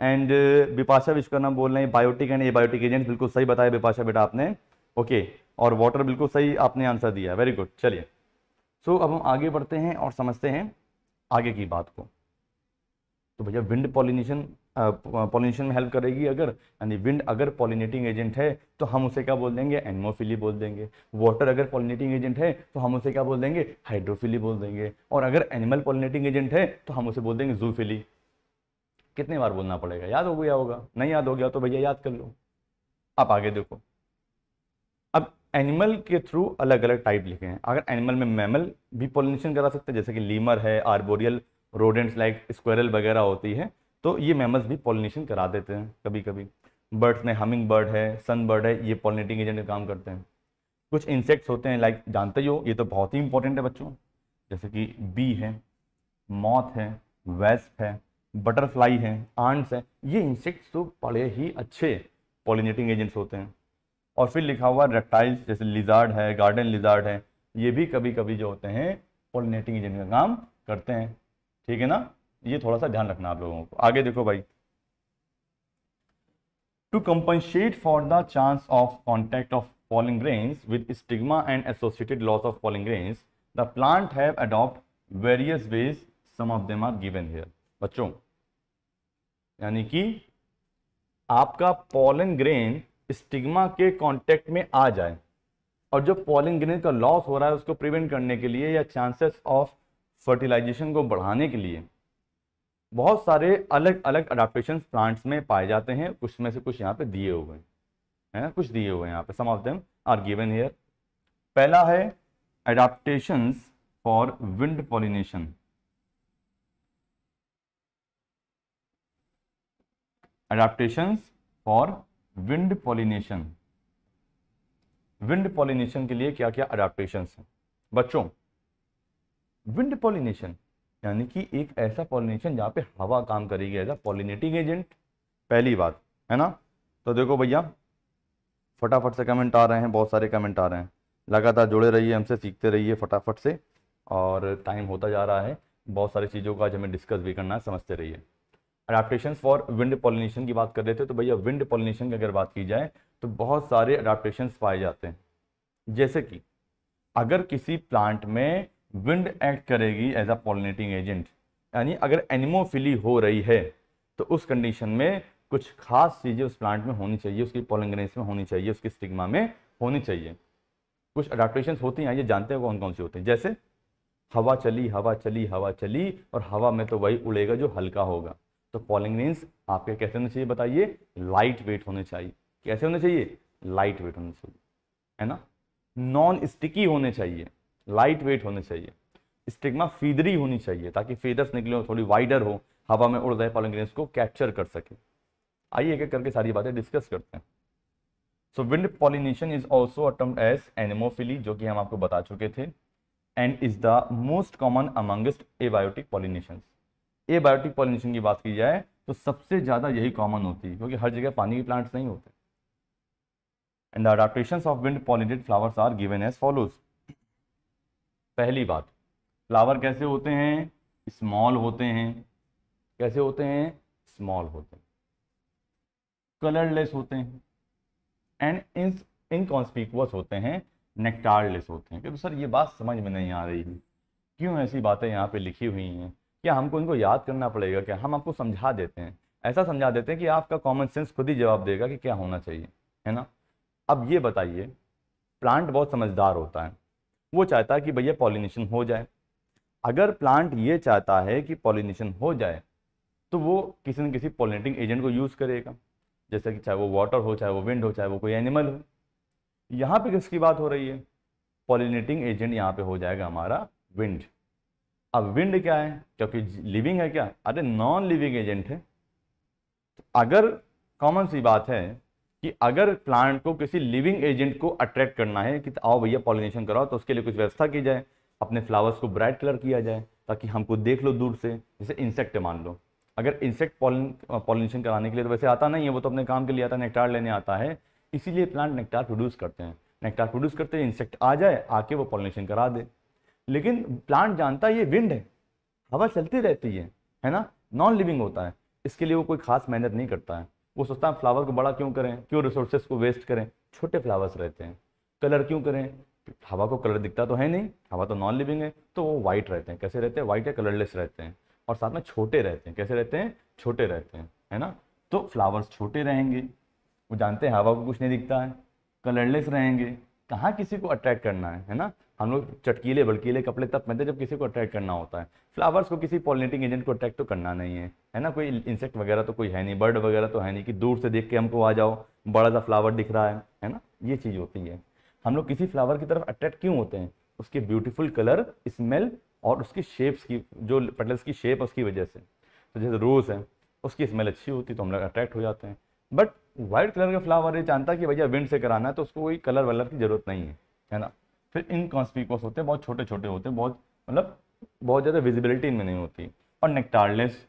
and Vipasha Vishwakarma बोल रहे हैं बायोटिक एंड एबायोटिक एजेंट बिल्कुल सही बताया विपाशा बेटा आपने ओके और वाटर बिल्कुल सही आपने आंसर दिया वेरी गुड चलिए सो अब हम आगे बढ़ते हैं और समझते हैं आगे की बात को तो भैया विंड पॉलिनेशन पॉलिनेशन में हेल्प करेगी अगर यानी विंड अगर पॉलिनेटिंग एजेंट है तो हम उसे क्या बोल देंगे एनमोफिली बोल देंगे वाटर अगर पॉलिनेटिंग एजेंट है तो हम उसे क्या बोल देंगे हाइड्रोफिली बोल देंगे और अगर एनिमल पॉलिनेटिंग एजेंट है तो हम उसे बोल देंगे जूफिली कितने बार बोलना पड़ेगा याद हो गया होगा नहीं याद हो गया तो भैया याद कर लो आप आगे देखो अब एनिमल के थ्रू अलग अलग टाइप लिखे हैं अगर एनिमल में मैमल भी पॉलिनेशन करा सकते हैं जैसे कि लीमर है आर्बोरियल रोडेंट्स लाइक स्क्वेरल वगैरह होती है तो ये मैमल्स भी पॉलिनेशन करा देते हैं कभी कभी बर्ड्स में हमिंग बर्ड है सन बर्ड है ये पॉलिनेटिंग एजेंट काम करते हैं कुछ इंसेक्ट्स होते हैं लाइक जानते ही हो ये तो बहुत ही इंपॉर्टेंट है बच्चों जैसे कि बी है मॉथ है वेस्प है बटरफ्लाई है आंट्स है ये इंसेक्ट्स तो बड़े ही अच्छे पॉलिनेटिंग एजेंट्स होते हैं और फिर लिखा हुआ रेप्टाइल्स जैसे लिजार्ड है गार्डन लिजार्ड है ये भी कभी कभी जो होते हैं पॉलिनेटिंग एजेंट का काम करते हैं ठीक है ना ये थोड़ा सा ध्यान रखना आप लोगों को आगे देखो भाई to compensate for the chance of contact of pollen grains with stigma and associated loss of pollen grains the plant have adopt various ways some of them are given here बच्चों यानी कि आपका पॉलिंग ग्रेन स्टिग्मा के contact में आ जाए और जो पॉलिंग ग्रेन का लॉस हो रहा है उसको प्रिवेंट करने के लिए या चांसेस ऑफ फर्टिलाइजेशन को बढ़ाने के लिए बहुत सारे अलग अलग अडाप्टेशन प्लांट्स में पाए जाते हैं कुछ में से कुछ यहाँ पे दिए हुए हैं है ना कुछ दिए हुए हैं यहाँ पे some of them are given here पहला है adaptation for wind pollination adaptations for wind pollination wind pollination के लिए क्या क्या अडाप्टेशन हैं बच्चों विंड पॉलिनेशन यानी कि एक ऐसा पॉलिनेशन जहाँ पे हवा काम करेगी एज अ पॉलिनेटिंग एजेंट पहली बात है ना तो देखो भैया फटाफट से कमेंट आ रहे हैं बहुत सारे कमेंट आ रहे हैं लगातार जुड़े रहिए हमसे सीखते रहिए फटाफट से और टाइम होता जा रहा है बहुत सारी चीज़ों का आज हमें डिस्कस भी करना है समझते रहिए अडाप्टेशन फॉर विंड पॉलिनेशन की बात कर रहे थे तो भैया विंड पॉलिनेशन की अगर बात की जाए तो बहुत सारे अडाप्टेशन पाए जाते हैं जैसे कि अगर किसी प्लांट में विंड एक्ट करेगी एज अ पॉलिनेटिंग एजेंट यानी अगर एनिमोफिली हो रही है तो उस कंडीशन में कुछ खास चीज़ें उस प्लांट में होनी चाहिए उसकी पॉलिंगनेस में होनी चाहिए उसकी स्टिग्मा में होनी चाहिए कुछ अडाप्टेशन होती हैं ये जानते हैं कौन कौन सी होते हैं जैसे हवा चली हवा चली हवा चली और हवा में तो वही उड़ेगा जो हल्का होगा तो पॉलिंगनेस आपके कैसे होने चाहिए बताइए लाइट वेट होने चाहिए कैसे होने चाहिए लाइट वेट होने चाहिए है ना नॉन स्टिकी होने चाहिए लाइट वेट होने चाहिए स्टिग्मा फीदरी होनी चाहिए ताकि फीदर्स निकले हो थोड़ी वाइडर हो हवा में उड़ रहे पॉलिंग्रेन्स को कैप्चर कर सके आइए एक एक करके सारी बातें डिस्कस करते हैं so wind pollination is also termed as anemophily जो कि हम आपको बता चुके थे and is the most common amongst abiotic pollination abiotic pollination की बात की जाए तो सबसे ज़्यादा यही कॉमन होती है क्योंकि हर जगह पानी के प्लांट्स नहीं होते and the adaptation of wind pollinated flowers are given as follows पहली बात फ्लावर कैसे होते हैं स्मॉल होते हैं कैसे होते हैं स्मॉल होते हैं कलरलेस होते हैं एंड इन इनकॉन्स्पिकुअस होते हैं नेक्टारलेस होते हैं क्योंकि सर ये बात समझ में नहीं आ रही है क्यों ऐसी बातें यहाँ पे लिखी हुई हैं क्या हमको इनको याद करना पड़ेगा क्या हम आपको समझा देते हैं ऐसा समझा देते हैं कि आपका कॉमन सेंस खुद ही जवाब देगा कि क्या होना चाहिए है ना अब ये बताइए प्लांट बहुत समझदार होता है वो चाहता है कि भैया पॉलिनेशन हो जाए अगर प्लांट ये चाहता है कि पॉलिनेशन हो जाए तो वो किसी न किसी पॉलिनेटिंग एजेंट को यूज़ करेगा जैसे कि चाहे वो वाटर हो चाहे वो विंड हो चाहे वो कोई एनिमल हो यहाँ पे किसकी बात हो रही है पॉलिनेटिंग एजेंट यहाँ पे हो जाएगा हमारा विंड अब विंड क्या है क्योंकि लिविंग है क्या अरे नॉन लिविंग एजेंट है तो अगर कॉमन सी बात है कि अगर प्लांट को किसी लिविंग एजेंट को अट्रैक्ट करना है कि आओ भैया पॉलिनेशन कराओ तो उसके लिए कुछ व्यवस्था की जाए अपने फ्लावर्स को ब्राइट कलर किया जाए ताकि हमको देख लो दूर से जैसे इंसेक्ट मान लो अगर इंसेक्ट पॉलिनेशन कराने के लिए तो वैसे आता नहीं है वो तो अपने काम के लिए आता है नेक्टार लेने आता है इसीलिए प्लांट नेक्टार प्रोड्यूस करते हैं नेक्टार प्रोड्यूस करते हैं इंसेक्ट आ जाए आके वो पॉलिनेशन करा दे लेकिन प्लांट जानता है ये विंड है हवा चलती रहती है है ना नॉन लिविंग होता है इसके लिए वो कोई खास मेहनत नहीं करता है वो सोचता है फ्लावर को बड़ा क्यों करें क्यों रिसोर्सेस को वेस्ट करें छोटे फ्लावर्स रहते हैं कलर क्यों करें हवा को कलर दिखता तो है नहीं हवा तो नॉन लिविंग है तो वो वाइट रहते हैं कैसे रहते हैं वाइट या कलरलेस रहते हैं और साथ में छोटे रहते हैं कैसे रहते हैं छोटे रहते हैं है ना तो फ्लावर्स छोटे रहेंगे वो जानते हैं हवा को कुछ नहीं दिखता है कलरलेस रहेंगे कहाँ किसी को अट्रैक्ट करना है है ना हम लोग चटकीले बड़कीले कपड़े तब पहनते जब किसी को अट्रैक्ट करना होता है फ्लावर्स को किसी पॉलिनेटिंग एजेंट को अट्रैक्ट तो करना नहीं है है ना कोई इंसेक्ट वगैरह तो कोई है नहीं बर्ड वगैरह तो है नहीं कि दूर से देख के हमको आ जाओ बड़ा सा फ्लावर दिख रहा है है ना ये चीज़ होती है हम लोग किसी फ्लावर की तरफ अट्रैक्ट क्यों होते हैं उसके ब्यूटीफुल कलर स्मेल और उसकी शेप्स की जो पटल्स की शेप उसकी वजह से तो जैसे रोज़ है उसकी स्मेल अच्छी होती तो हम लोग अट्रैक्ट हो जाते हैं बट वाइट कलर का फ्लावर ये जानता है कि भैया विंड से कराना है तो उसको कोई कलर वलर की ज़रूरत नहीं है है ना फिर इनकॉन्स्पिकुअस होते हैं बहुत छोटे छोटे होते हैं बहुत मतलब बहुत ज़्यादा विजिबिलिटी इनमें नहीं होती और नेक्टारलेस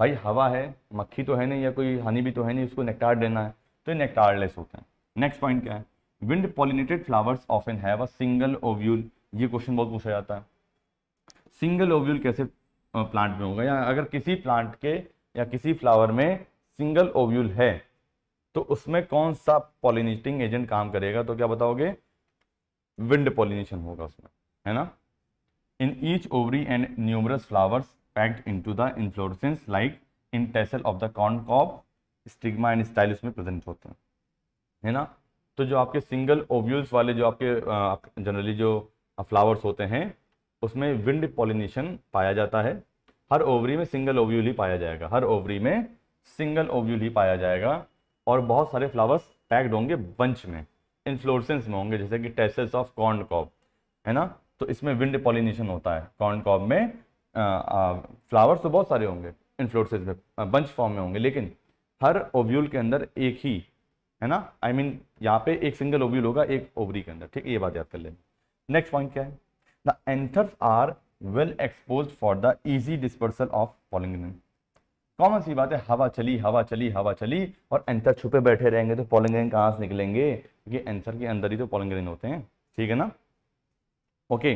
भाई हवा है मक्खी तो है नहीं या कोई हनी भी तो है नहीं उसको नेक्टार देना है तो ये नेक्टारलेस होते हैं नेक्स्ट पॉइंट क्या है wind pollinated flowers often have a single ovule ये क्वेश्चन बहुत पूछा जाता है सिंगल ओव्यूल कैसे प्लांट में होगा या अगर किसी प्लांट के या किसी फ्लावर में सिंगल ओव्यूल है तो उसमें कौन सा पॉलिनेटिंग एजेंट काम करेगा तो क्या बताओगे विंड पॉलिनेशन होगा उसमें है ना in each ovary and numerous flowers packed into the inflorescence like in tassel of the corn cob stigma and style उसमें प्रेजेंट होते हैं है ना तो जो आपके सिंगल ओव्यूल्स वाले जो आपके जनरली जो फ्लावर्स होते हैं उसमें विंड पॉलिनेशन पाया जाता है हर ओवरी में सिंगल ओव्यूल ही पाया जाएगा हर ओवरी में सिंगल ओव्यूल ही पाया जाएगा और बहुत सारे फ्लावर्स पैक्ड होंगे बंच में इन्फ्लोरसेंस में होंगे जैसे कि टेसेस ऑफ कॉर्न कॉब है ना तो इसमें विंड पॉलिनेशन होता है कॉर्न कॉप में फ्लावर्स तो बहुत सारे होंगे इन्फ्लोरसेंस में बंच फॉर्म में होंगे लेकिन हर ओव्यूल के अंदर एक ही है ना आई मीन यहाँ पे एक सिंगल ओव्यूल होगा एक ओवरी के अंदर ठीक है ये बात याद कर लेना नेक्स्ट पॉइंट क्या है the anthers are well exposed for the easy dispersal of pollen grains common सी बात है हवा चली हवा चली हवा चली और एंथर छुपे बैठे रहेंगे तो पॉलिंगन कहाँ से निकलेंगे क्योंकि एंसर के अंदर ही तो पॉलिंग्रेन होते हैं ठीक है ना ओके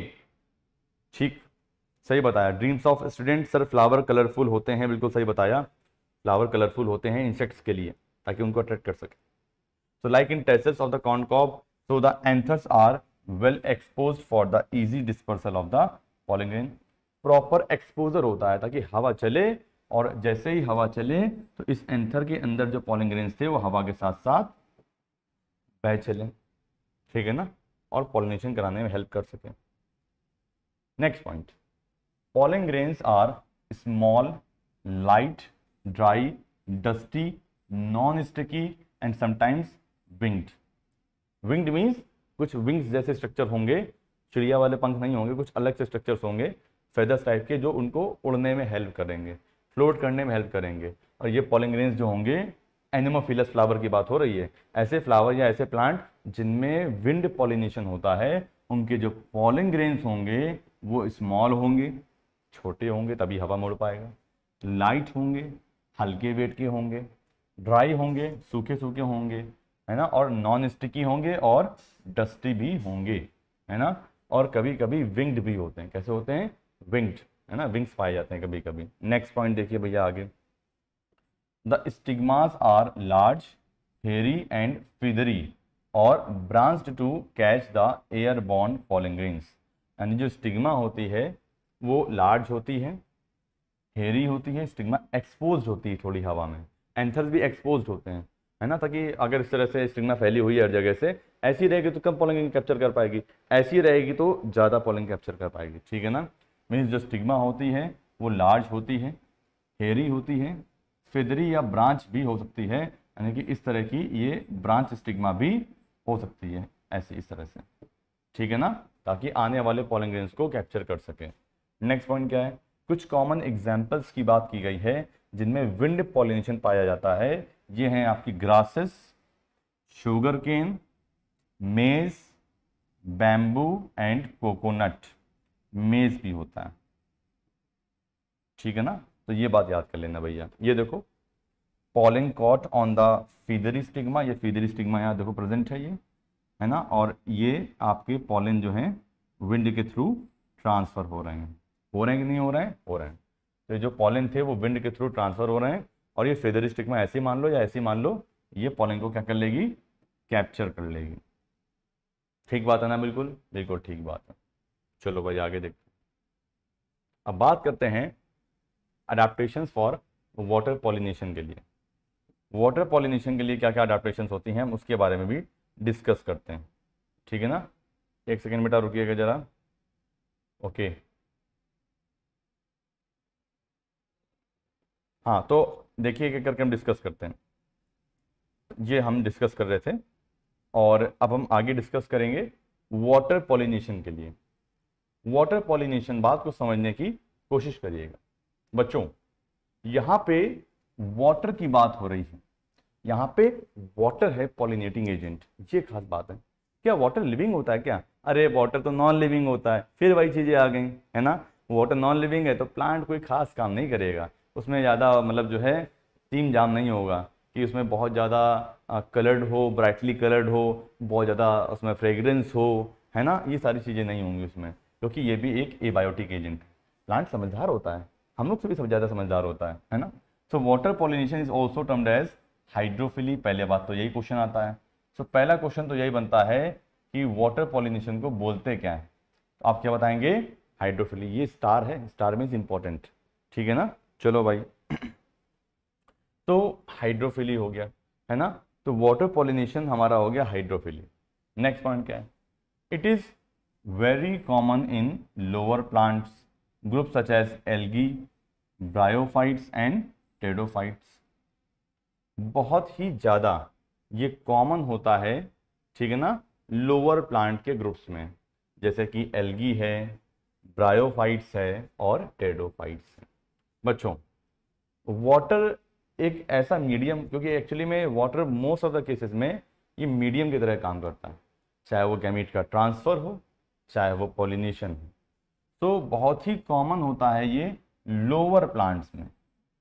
ठीक सही बताया dreams of student sir flower colourful होते हैं बिल्कुल सही बताया फ्लावर कलरफुल होते हैं इंसेक्ट्स के लिए ताकि उनको अट्रैक्ट कर सके so like in tassels of the corn cob so the anthers are well exposed for the easy dispersal of the pollen grain proper exposure होता है ताकि हवा चले और जैसे ही हवा चले तो इस एंथर के अंदर जो पॉलिंग्रेन थे वो हवा के साथ साथ वह चलें ठीक है ना और पॉलिनेशन कराने में हेल्प कर सकें next point pollen grains are small light dry dusty non sticky and sometimes winged winged means कुछ विंग्स जैसे स्ट्रक्चर होंगे चिड़िया वाले पंख नहीं होंगे कुछ अलग से स्ट्रक्चर्स होंगे फेदर्स टाइप के जो उनको उड़ने में हेल्प करेंगे फ्लोट करने में हेल्प करेंगे और ये ग्रेन्स जो होंगे एनिमोफिलस फ्लावर की बात हो रही है ऐसे फ्लावर या ऐसे प्लांट जिनमें विंड पॉलिनेशन होता है उनके जो पॉलिंग ग्रेन्स होंगे वो स्मॉल होंगे छोटे होंगे तभी हवा मोड़ पाएगा लाइट होंगे हल्के वेट के होंगे ड्राई होंगे सूखे सूखे होंगे है ना और नॉन स्टिकी होंगे और डस्टी भी होंगे है ना और कभी कभी विंग्ड भी होते हैं कैसे होते हैं विंग्ड है ना विंग्स पाए जाते हैं कभी कभी नेक्स्ट पॉइंट देखिए भैया आगे the stigmas are large hairy and feathery और branched to catch the airborne pollen grains यानी जो स्टिग्मा होती है वो लार्ज होती है हेरी होती है स्टिग्मा एक्सपोज होती है थोड़ी हवा में एंथर्स भी एक्सपोज होते हैं है ना ताकि अगर इस तरह से स्टिग्मा फैली हुई है हर जगह से ऐसी रहेगी तो कम पॉलिंग कैप्चर कर पाएगी ऐसी रहेगी तो ज़्यादा पॉलिंग कैप्चर कर पाएगी ठीक है ना मीन्स जो स्टिग्मा होती है वो लार्ज होती है हेरी होती है फेदरी या ब्रांच भी हो सकती है यानी कि इस तरह की ये ब्रांच स्टिग्मा भी हो सकती है ऐसे इस तरह से ठीक है ना ताकि आने वाले पॉलिंग्रेन्स को कैप्चर कर सकें नेक्स्ट पॉइंट क्या है कुछ कॉमन एग्जाम्पल्स की बात की गई है जिनमें विंड पॉलिनेशन पाया जाता है ये हैं आपकी ग्रासेस शुगर केन मेज बैम्बू एंड कोकोनट मेज भी होता है ठीक है ना तो ये बात याद कर लेना भैया ये देखो pollen caught on the feathery stigma ये फीदरी स्टिग्मा यहाँ देखो प्रेजेंट है ये है ना और ये आपके पॉलिन जो है विंड के थ्रू ट्रांसफ़र हो रहे हैं हो रहे हैं कि नहीं हो रहे हैं हो रहे हैं तो जो पॉलिन थे वो विंड के थ्रू ट्रांसफ़र हो रहे हैं और ये फेदरी स्टिग्मा ऐसे मान लो या ऐसे मान लो ये पॉलिन को क्या कर लेगी कैप्चर कर लेगी ठीक बात है ना बिल्कुल बिल्कुल ठीक बात है चलो भाई आगे देखते अब बात करते हैं अडाप्टेशन फॉर वाटर पॉलिनेशन के लिए वाटर पॉलिनेशन के लिए क्या क्या अडाप्टेशन होती हैं हम उसके बारे में भी डिस्कस करते हैं ठीक है ना एक सेकेंड बेटा रुकिएगा ज़रा ओके हाँ तो देखिए क्या करके हम डिस्कस करते हैं ये हम डिस्कस कर रहे थे और अब हम आगे डिस्कस करेंगे वाटर पॉलिनेशन के लिए वाटर पॉलिनेशन बात को समझने की कोशिश करिएगा बच्चों यहां पे वाटर की बात हो रही है यहां पे वाटर है पॉलिनेटिंग एजेंट ये खास बात है क्या वाटर लिविंग होता है क्या अरे वाटर तो नॉन लिविंग होता है फिर वही चीज़ें आ गई है ना वाटर नॉन लिविंग है तो प्लांट कोई खास काम नहीं करेगा उसमें ज़्यादा मतलब जो है टीम जाम नहीं होगा कि उसमें बहुत ज़्यादा कलर्ड हो ब्राइटली कलर्ड हो बहुत ज़्यादा उसमें फ्रेगरेंस हो है ना ये सारी चीज़ें नहीं होंगी उसमें क्योंकि तो ये भी एक एबायोटिक एजेंट प्लांट समझदार होता है हम लोग से भी सब ज़्यादा समझदार होता है है ना so water pollination is also termed as hydrophily पहले बात तो यही क्वेश्चन आता है सो so, पहला क्वेश्चन तो यही बनता है कि वाटर पॉलिनेशन को बोलते क्या है तो आप क्या बताएंगे हाइड्रोफिली ये स्टार है स्टार मीन्स इंपॉर्टेंट ठीक है ना चलो भाई *coughs* तो हाइड्रोफिली हो गया है ना तो वाटर पॉलिनेशन हमारा हो गया हाइड्रोफिली नेक्स्ट पॉइंट क्या है it is very common in lower plants group such as algae, bryophytes and pteridophytes बहुत ही ज़्यादा ये कॉमन होता है ठीक है ना लोअर प्लांट के ग्रुप्स में जैसे कि एल्गी है ब्रायोफाइट्स है और टेडोफाइट्स है बच्चों वाटर एक ऐसा मीडियम क्योंकि एक्चुअली में water most of the cases में ये मीडियम की तरह काम करता है चाहे वो गैमिट का ट्रांसफ़र हो चाहे वो पॉलिनेशन हो तो बहुत ही कॉमन होता है ये लोअर प्लांट्स में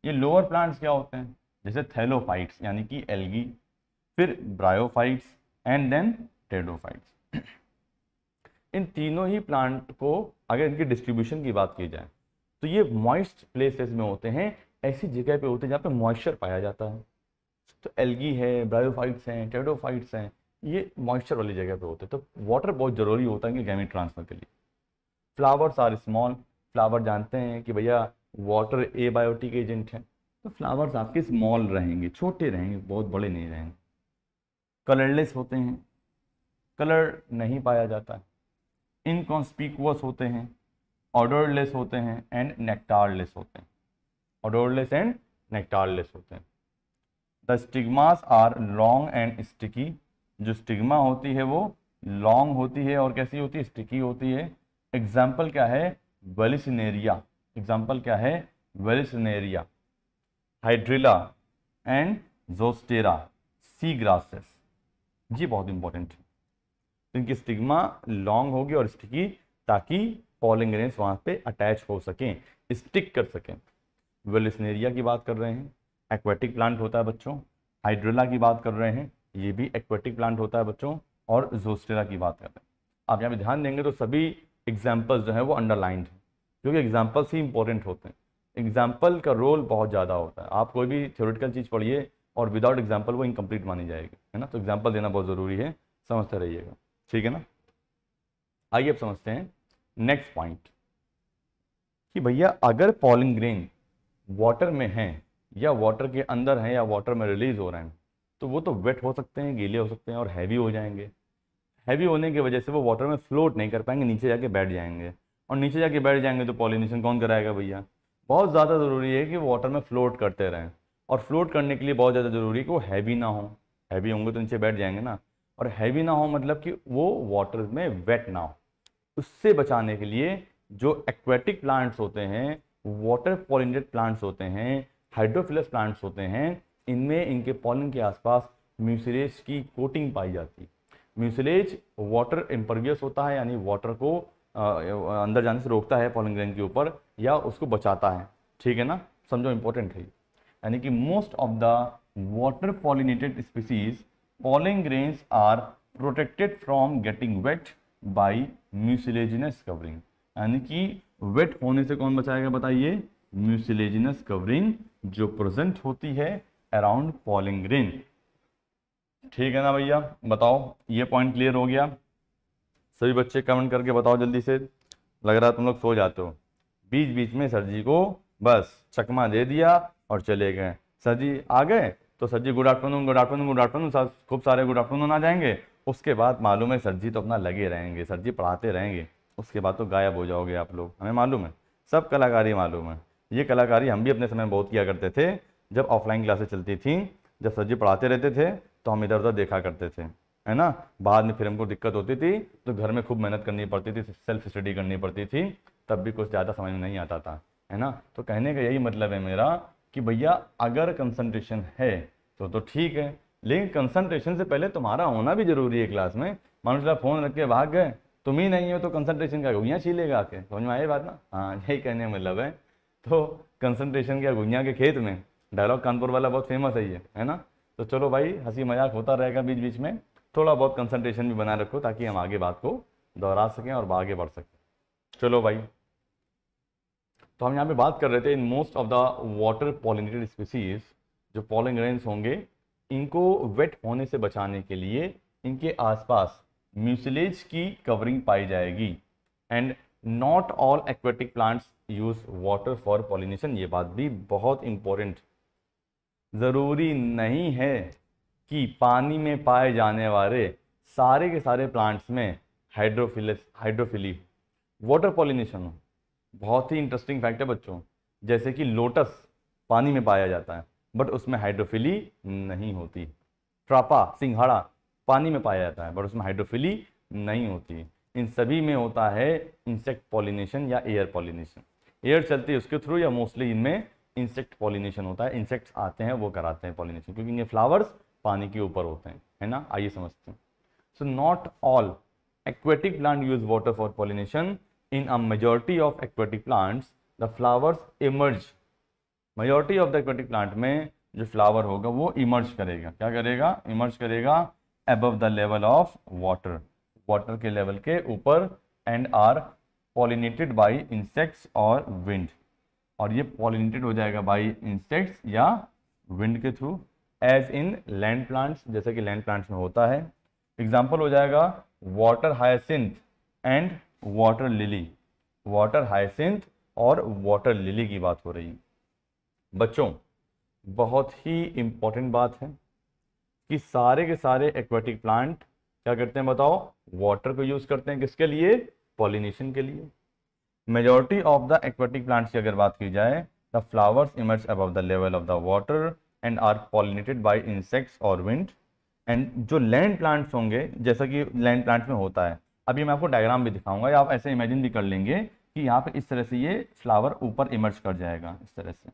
ये लोअर प्लांट्स क्या होते हैं जैसे थैलोफाइट्स यानी कि एल्गी फिर ब्रायोफाइट्स एंड देन टेडोफाइट्स इन तीनों ही प्लांट को अगर इनकी डिस्ट्रीब्यूशन की बात की जाए तो ये मॉइस्ट प्लेसेस में होते हैं ऐसी जगह पे होते हैं जहाँ पे मॉइस्चर पाया जाता है तो एल्गी है ब्रायोफाइट्स हैं टेडोफाइट्स हैं ये मॉइस्चर वाली जगह पे होते हैं तो वाटर बहुत ज़रूरी होता है कि गैमी ट्रांसफर के लिए फ्लावर्स आर स्मॉल फ्लावर जानते हैं कि भैया वाटर ए बायोटिक एजेंट है तो फ्लावर्स आपके स्मॉल रहेंगे छोटे रहेंगे बहुत बड़े नहीं रहेंगे कलरलेस होते हैं कलर नहीं पाया जाता इनकॉन्स्पीकुअस होते हैं ऑर्डरलेस होते हैं एंड नेक्टारलेस होते हैं ऑर्डरलेस एंड नेक्टारलेस होते हैं the stigmas are long and sticky जो स्टिग्मा होती है वो लॉन्ग होती है और कैसी होती है स्टिकी होती है एग्जाम्पल क्या है वेलिसनेरिया एग्जाम्पल क्या है Vallisneria Hydrilla and Zostera sea grasses ये बहुत इंपॉर्टेंट है तो इनकी स्टिग्मा लॉन्ग होगी और स्टिकी ताकि पॉलिंग वहां वहाँ पे अटैच हो सकें स्टिक कर सकें वेलिसनेरिया की बात कर रहे हैं एक्वेटिक प्लांट होता है बच्चों हाइड्रिला की बात कर रहे हैं ये भी एक्वेटिक प्लांट होता है बच्चों और जोस्टेरा की बात कर रहे हैं आप यहाँ पे ध्यान देंगे तो सभी एग्जाम्पल्स जो हैं वो अंडरलाइंड हैं जो कि एग्जाम्पल्स ही इंपॉर्टेंट होते हैं एग्जाम्पल का रोल बहुत ज़्यादा होता है आप कोई भी थ्योरेटिकल चीज़ पढ़िए और विदाउट एग्जाम्पल वो इनकम्प्लीट मानी जाएगी है ना तो एग्जाम्पल देना बहुत ज़रूरी है समझते रहिएगा ठीक है ना आइए अब समझते हैं नेक्स्ट पॉइंट कि भैया अगर पॉलिंग ग्रेन वाटर में हैं या वाटर के अंदर हैं या वाटर में रिलीज हो रहे हैं तो वो तो वेट हो सकते हैं गीले हो सकते हैं और हैवी हो जाएंगे हैवी होने की वजह से वो वाटर में फ्लोट नहीं कर पाएंगे नीचे जाके बैठ जाएंगे और नीचे जाके बैठ जाएंगे तो पॉलिनेशन कौन कराएगा भैया बहुत ज़्यादा ज़रूरी है कि वो वाटर में फ्लोट करते रहें और फ्लोट करने के लिए बहुत ज़्यादा ज़रूरी है कि वो हैवी ना हो हैवी होंगे तो नीचे बैठ जाएंगे ना और हैवी ना हो मतलब कि वो वाटर में वेट ना हो उससे बचाने के लिए जो एक्वेटिक प्लांट्स होते हैं वाटर पॉलिनेटेड प्लांट्स होते हैं हाइड्रोफिलस प्लांट्स होते हैं इनमें इनके पॉलिन के आसपास म्यूसरेज की कोटिंग पाई जाती है म्यूसिलेज वाटर इम्परवियस होता है यानी वाटर को अंदर जाने से रोकता है पॉलिंग के ऊपर या उसको बचाता है ठीक है ना समझो इम्पोर्टेंट है यानी कि most of the water pollinated species pollen are protected from getting wet by mucilaginous covering यानी कि वेट होने से कौन बचाएगा बताइए म्यूसिलेजिनस कवरिंग जो प्रेजेंट होती है अराउंड पॉलिंग ग्रेन ठीक है ना भैया बताओ ये पॉइंट क्लियर हो गया सभी बच्चे कमेंट करके बताओ जल्दी से लग रहा है तुम लोग सो जाते हो बीच बीच में सर जी को बस चकमा दे दिया और चले गए सर जी आ गए तो sir ji good afternoon good afternoon good afternoon sir खूब सारे गुड आफ्टरनून आ जाएंगे उसके बाद मालूम है सर जी तो अपना लगे रहेंगे सर जी पढ़ाते रहेंगे उसके बाद तो गायब हो जाओगे आप लोग हमें मालूम है सब कलाकारी मालूम है ये कलाकारी हम भी अपने समय बहुत किया करते थे जब ऑफलाइन क्लासेस चलती थी जब सर जी पढ़ाते रहते थे तो हम इधर उधर देखा करते थे है ना बाद में फिर हमको दिक्कत होती थी तो घर में खूब मेहनत करनी पड़ती थी सेल्फ स्टडी करनी पड़ती थी तब भी कुछ ज़्यादा समझ में नहीं आता था है ना तो कहने का यही मतलब है मेरा कि भैया अगर कंसनट्रेशन है तो तो ठीक है लेकिन कंसनट्रेशन से पहले तुम्हारा होना भी जरूरी है क्लास में मानो चला फ़ोन रख के भाग गए तुम ही नहीं हो तो कंसनट्रेशन का गुइयाँ छीलेगा आके समझ में आई बात ना हाँ यही कहने का मतलब है तो कंसनट्रेशन क्या गुइयाँ के खेत में डायलॉग कानपुर वाला बहुत फेमस है ये है ना तो चलो भाई हंसी मजाक होता रहेगा बीच बीच में थोड़ा बहुत कंसंट्रेशन भी बनाए रखो ताकि हम आगे बात को दोहरा सकें और आगे बढ़ सकें चलो भाई तो हम यहाँ पे बात कर रहे थे in most of the water pollinated species जो पॉलिंग होंगे इनको वेट होने से बचाने के लिए इनके आसपास म्यूसिलेज की कवरिंग पाई जाएगी and not all aquatic plants use water for pollination ये बात भी बहुत इंपॉर्टेंट ज़रूरी नहीं है कि पानी में पाए जाने वाले सारे के सारे प्लांट्स में हाइड्रोफिलस हाइड्रोफिली वाटर पॉलिनेशन हो बहुत ही इंटरेस्टिंग फैक्ट है बच्चों जैसे कि लोटस पानी में पाया जाता है बट उसमें हाइड्रोफिली नहीं होती ट्रापा सिंघाड़ा पानी में पाया जाता है बट उसमें हाइड्रोफिली नहीं होती इन सभी में होता है इंसेक्ट पॉलिनेशन या एयर पॉलिनेशन एयर चलती है उसके थ्रू या मोस्टली इनमें इंसेक्ट पॉलिनेशन होता है इंसेक्ट्स आते हैं वो कराते हैं पॉलिनेशन क्योंकि ये फ्लावर्स पानी के ऊपर होते हैं है ना आइए समझते हैं so not all aquatic plant use water for pollination in a majority of aquatic plants the flowers emerge majority of the aquatic plant में जो फ्लावर होगा वो इमर्ज करेगा क्या करेगा इमर्ज करेगा above the level of water water के level के ऊपर and are pollinated by insects और विंड और ये पॉलिनेटेड हो जाएगा बाई इंसेक्ट्स या विंड के through as in land plants जैसे कि लैंड प्लांट्स में होता है एग्जाम्पल हो जाएगा water hyacinth and water lily water hyacinth और वाटर लिली की बात हो रही है बच्चों बहुत ही इम्पॉर्टेंट बात है कि सारे के सारे एक्वेटिक प्लांट क्या करते हैं बताओ वाटर को यूज़ करते हैं किसके लिए पॉलिनेशन के लिए majority of the aquatic plants की अगर बात की जाए the flowers emerge above the level of the water and are pollinated by insects और विंड एंड जो लैंड प्लांट्स होंगे जैसा कि लैंड प्लांट्स में होता है अभी मैं आपको डायग्राम भी दिखाऊंगा या आप ऐसे इमेजिन भी कर लेंगे कि यहाँ पे इस तरह से ये फ्लावर ऊपर इमर्ज कर जाएगा इस तरह से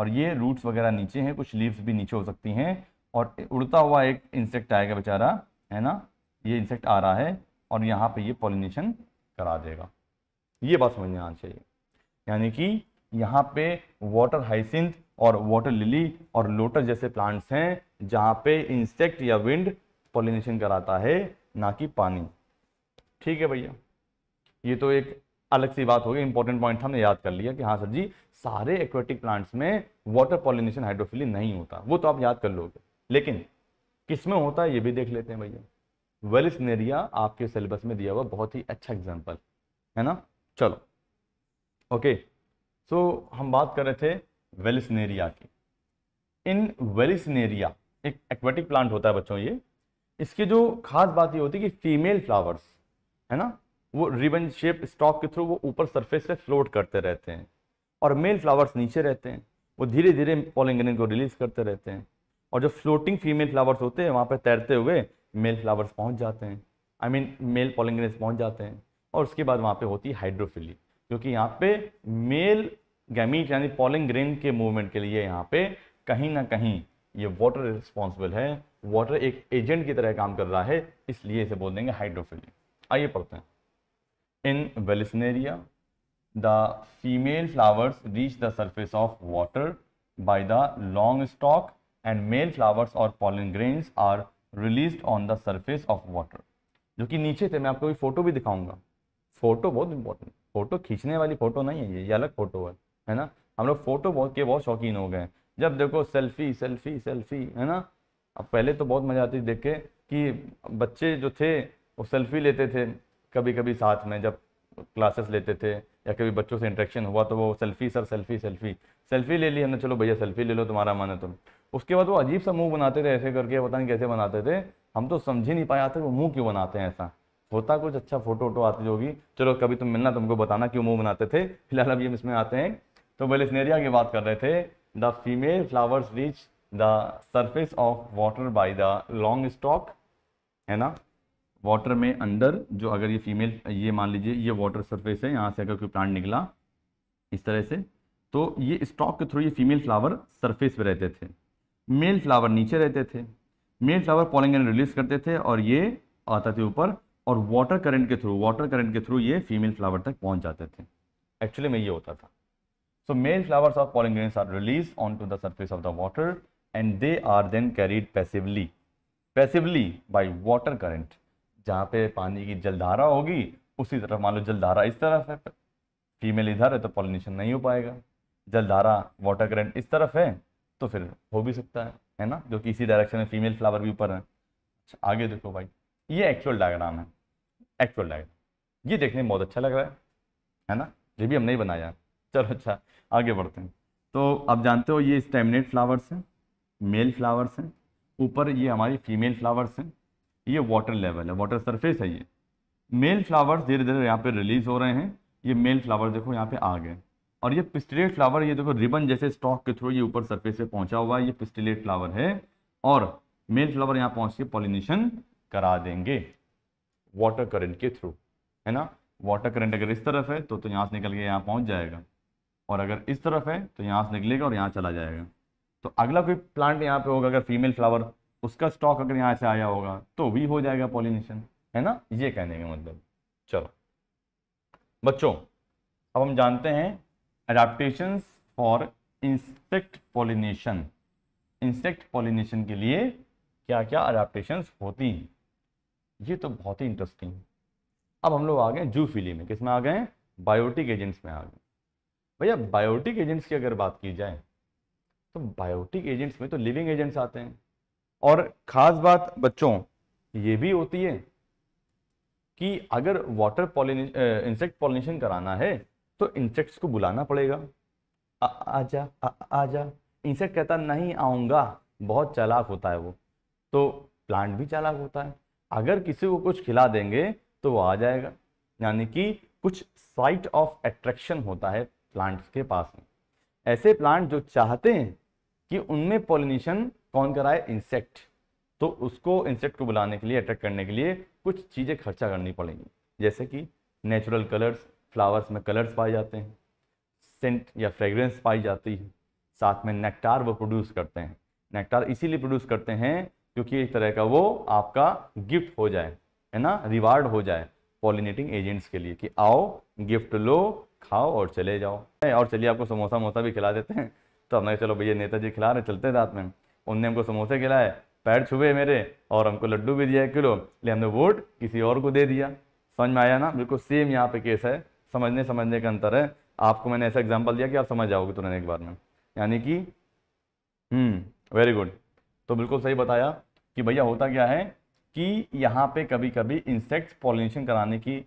और ये रूट्स वगैरह नीचे हैं कुछ लीव्स भी नीचे हो सकती हैं और उड़ता हुआ एक इंसेक्ट आएगा बेचारा है ना ये इंसेक्ट आ रहा है और यहाँ पे ये पॉलिनेशन करा देगा ये बात समझ में आना चाहिए यानी कि यहाँ पे वाटर हाइसिंथ और वाटर लिली और लोटस जैसे प्लांट्स हैं जहाँ पे इंसेक्ट या विंड पोलिनेशन कराता है ना कि पानी ठीक है भैया ये तो एक अलग सी बात हो गई इंपॉर्टेंट पॉइंट हमने याद कर लिया कि हाँ सर जी सारे एक्वेटिक प्लांट्स में वाटर पॉलिनेशन हाइड्रोफिली नहीं होता वो तो आप याद कर लोगे लेकिन किस में होता है ये भी देख लेते हैं भैया वेलिसनेरिया आपके सिलेबस में दिया हुआ बहुत ही अच्छा एग्जाम्पल है ना चलो ओके सो so, हम बात कर रहे थे वेलिसनेरिया की इन वेलिसनेरिया एक एक्वेटिक प्लांट होता है बच्चों ये इसकी जो खास बात ये होती है कि फीमेल फ्लावर्स है ना वो रिबन शेप स्टॉक के थ्रू वो ऊपर सरफेस पे फ्लोट करते रहते हैं और मेल फ्लावर्स नीचे रहते हैं वो धीरे धीरे पॉलिंगनिन को रिलीज करते रहते हैं और जो फ्लोटिंग फीमेल फ्लावर्स होते हैं वहाँ पर तैरते हुए मेल फ्लावर्स पहुँच जाते हैं आई मीन मेल पॉलिंगनिन पहुँच जाते हैं और उसके बाद वहाँ पे होती है हाइड्रोफिली क्योंकि यहाँ पे मेल गैमीट यानी पॉलिंग ग्रेन के मूवमेंट के लिए यहाँ पे कहीं ना कहीं ये वाटर रिस्पॉन्सिबल है वाटर एक एजेंट की तरह काम कर रहा है इसलिए इसे बोल देंगे हाइड्रोफिली आइए पढ़ते हैं in Vallisneria the female flowers reach the surface of water by the long stalk and male flowers or pollen grains are released on the surface of water जो कि नीचे थे मैं आपको भी फोटो भी दिखाऊंगा फ़ोटो बहुत इंपॉर्टेंट फ़ोटो खींचने वाली फ़ोटो नहीं है ये ये अलग फ़ोटो है है ना हम लोग फ़ोटो बहुत के बहुत शौकीन हो गए हैं जब देखो सेल्फी सेल्फी सेल्फी है ना अब पहले तो बहुत मज़ा आती देख के कि बच्चे जो थे वो सेल्फी लेते थे कभी कभी साथ में जब क्लासेस लेते थे या कभी बच्चों से इंट्रैक्शन हुआ तो वो selfie sir selfie selfie selfie ले ली हमने चलो भैया सेल्फी ले लो तुम्हारा मन है तुम तो। उसके बाद वो अजीब सा मुंह बनाते थे ऐसे करके पता नहीं कैसे बनाते थे हम तो समझ ही नहीं पाया था वो मुंह क्यों बनाते हैं ऐसा होता कुछ अच्छा फोटो वोटो आती होगी चलो कभी तुम मिलना तुमको बताना क्यों मुंह बनाते थे फिलहाल अब ये इसमें आते हैं तो स्नेरिया की बात कर रहे थे the female flowers reach the surface of water by the long stalk है ना वाटर में अंडर जो अगर ये फीमेल ये मान लीजिए ये वाटर सरफेस है यहाँ से अगर कोई प्लांट निकला इस तरह से तो ये स्टॉक के थ्रू ये फीमेल फ्लावर सरफेस पे रहते थे मेल फ्लावर नीचे रहते थे मेल फ्लावर पॉलिंग रिलीज करते थे और ये आता थे ऊपर और वाटर करंट के थ्रू वाटर करंट के थ्रू ये फीमेल फ्लावर तक पहुंच जाते थे एक्चुअली में ये होता था so male flowers of pollen grains are released on to the surface of the water and they are then carried passively passively by water current जहाँ पे पानी की जलधारा होगी उसी तरफ मान लो जलधारा इस तरफ है फीमेल इधर है तो पॉलिनेशन नहीं हो पाएगा जलधारा वाटर करंट इस तरफ है तो फिर हो भी सकता है है ना जो कि इसी डायरेक्शन में फीमेल फ्लावर भी ऊपर है अच्छा, आगे देखो भाई ये एक्चुअल डायग्राम है एक्चुअल लाइफ ये देखने में बहुत अच्छा लग रहा है है ना ये भी हम नहीं बनाया चलो अच्छा आगे बढ़ते हैं तो आप जानते हो ये स्टेमिनेट फ्लावर्स हैं मेल फ्लावर्स हैं ऊपर ये हमारी फीमेल फ्लावर्स हैं ये वाटर लेवल है वाटर सरफेस है ये मेल फ्लावर्स धीरे धीरे यहाँ पे रिलीज हो रहे हैं ये मेल फ्लावर देखो यहाँ पे आ गए और ये पिस्टिलेट फ्लावर ये देखो रिबन जैसे स्टॉक के थ्रू ये ऊपर सरफेस पे पहुंचा हुआ है ये पिस्टिलेट फ्लावर है और मेल फ्लावर यहाँ पहुंच के पॉलिनेशन करा देंगे वाटर करंट के थ्रू है ना वाटर करंट अगर इस तरफ है तो तो यहाँ से निकल के यहाँ पहुँच जाएगा और अगर इस तरफ है तो यहाँ से निकलेगा और यहाँ चला जाएगा तो अगला कोई प्लांट यहाँ पे होगा अगर फीमेल फ्लावर उसका स्टॉक अगर यहाँ से आया होगा तो भी हो जाएगा पॉलिनेशन है ना ये कहने का मतलब चलो बच्चों अब हम जानते हैं adaptation for insect pollination insect pollination के लिए क्या क्या अडाप्टेशन होती हैं ये तो बहुत ही इंटरेस्टिंग है अब हम लोग आ गए जू फिली में किस में आ गए बायोटिक एजेंट्स में आ गए भैया बायोटिक एजेंट्स की अगर बात की जाए तो बायोटिक एजेंट्स में तो लिविंग एजेंट्स आते हैं और ख़ास बात बच्चों ये भी होती है कि अगर वाटर पॉलिनेशन इंसेक्ट पॉलिनेशन कराना है तो इंसेक्ट्स को बुलाना पड़ेगा आ, जा आ, इंसेक्ट कहता नहीं आऊँगा बहुत चालाक होता है वो तो प्लांट भी चालाक होता है अगर किसी को कुछ खिला देंगे तो वो आ जाएगा यानी कि कुछ साइट ऑफ एट्रैक्शन होता है प्लांट्स के पास में ऐसे प्लांट जो चाहते हैं कि उनमें पोलिनेशन कौन कराए इंसेक्ट तो उसको इंसेक्ट को बुलाने के लिए अट्रैक्ट करने के लिए कुछ चीज़ें खर्चा करनी पड़ेंगी जैसे कि नेचुरल कलर्स फ्लावर्स में कलर्स पाए जाते हैं सेंट या फ्रेग्रेंस पाई जाती है साथ में नेक्टार वो प्रोड्यूस करते हैं नेक्टार इसीलिए प्रोड्यूस करते हैं क्योंकि एक तरह का वो आपका गिफ्ट हो जाए है ना रिवार्ड हो जाए पॉलिनेटिंग एजेंट्स के लिए कि आओ गिफ्ट लो खाओ और चले जाओ और चलिए आपको समोसा मोसा भी खिला देते हैं *laughs* तो हमने चलो भैया नेताजी खिला रहे चलते रात में उनने हमको समोसे खिलाए पैर छुए मेरे और हमको लड्डू भी दिया एक किलो ले हमने वोट किसी और को दे दिया समझ में आया ना बिल्कुल सेम यहाँ पे केस है समझने समझने का अंतर है आपको मैंने ऐसा एग्जाम्पल दिया कि आप समझ जाओगे तुरंत एक बार में यानी कि वेरी हम्म, गुड तो बिल्कुल सही बताया कि भैया होता क्या है कि यहाँ पे कभी कभी इंसेक्ट्स पॉलिनेशन कराने की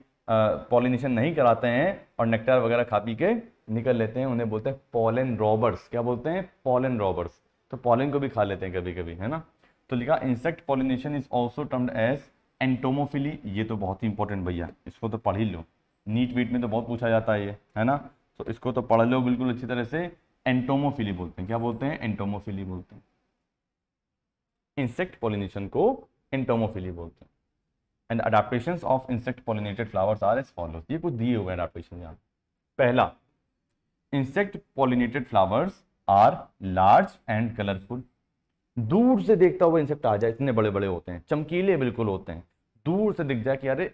पॉलिनेशन नहीं कराते हैं और नेक्टर वगैरह खा पी के निकल लेते हैं उन्हें बोलते हैं पॉलन रॉबर्स क्या बोलते हैं पॉलन रॉबर्स तो पॉलिन को भी खा लेते हैं कभी कभी है ना तो लिखा insect pollination is also termed as entomophily ये तो बहुत ही इंपॉर्टेंट भैया इसको तो पढ़ ही लो नीट वीट में तो बहुत पूछा जाता है ये है ना तो इसको तो पढ़ लो बिल्कुल अच्छी तरह से एंटोमोफिली बोलते हैं क्या बोलते हैं एंटोमोफिली बोलते हैं इंसेक्ट पोलिनेशन को इंटोमोफिली बोलते हैं and adaptation of insect pollinated flowers are as follows ये कुछ दिए हुए अडाप्टेशन यहाँ पहला insect pollinated flowers are large and colourful दूर से देखता हुआ इंसेक्ट आ जाए इतने बड़े बड़े होते हैं चमकीले बिल्कुल होते हैं दूर से दिख जाए कि अरे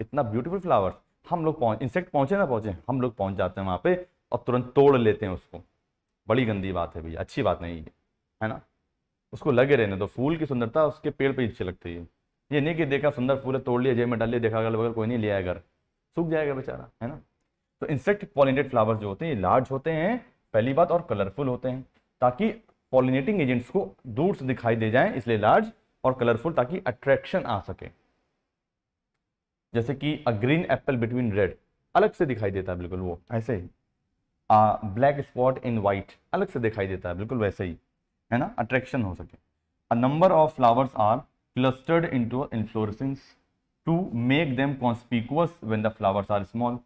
इतना ब्यूटीफुल फ्लावर हम लोग पहुंच इंसेक्ट पहुंचे ना पहुंचे हम लोग पहुंच जाते हैं वहां पे और तुरंत तोड़ लेते हैं उसको बड़ी गंदी बात है भैया अच्छी बात नहीं है है ना उसको लगे रहने दो फूल की सुंदरता उसके पेड़ पर अच्छी लगती है ये नहीं कि देखा सुंदर फूल है तोड़ लिया जेब में डाल लिया देखा अगल बगल कोई नहीं लिया है घर सूख जाएगा बेचारा है ना तो इंसेक्ट पॉलिनेट फ्लावर्स जो होते हैं ये लार्ज होते हैं पहली बात और कलरफुल होते हैं ताकि पॉलिनेटिंग एजेंट्स को दूर से दिखाई दे जाए इसलिए लार्ज और कलरफुल ताकि अट्रैक्शन आ सके जैसे कि a green apple between red अलग से दिखाई देता है बिल्कुल वो ऐसे ही ब्लैक स्पॉट इन वाइट अलग से दिखाई देता है बिल्कुल वैसे ही है ना अट्रैक्शन हो सके a number of flowers are clustered into inflorescence to make them conspicuous when the flowers are small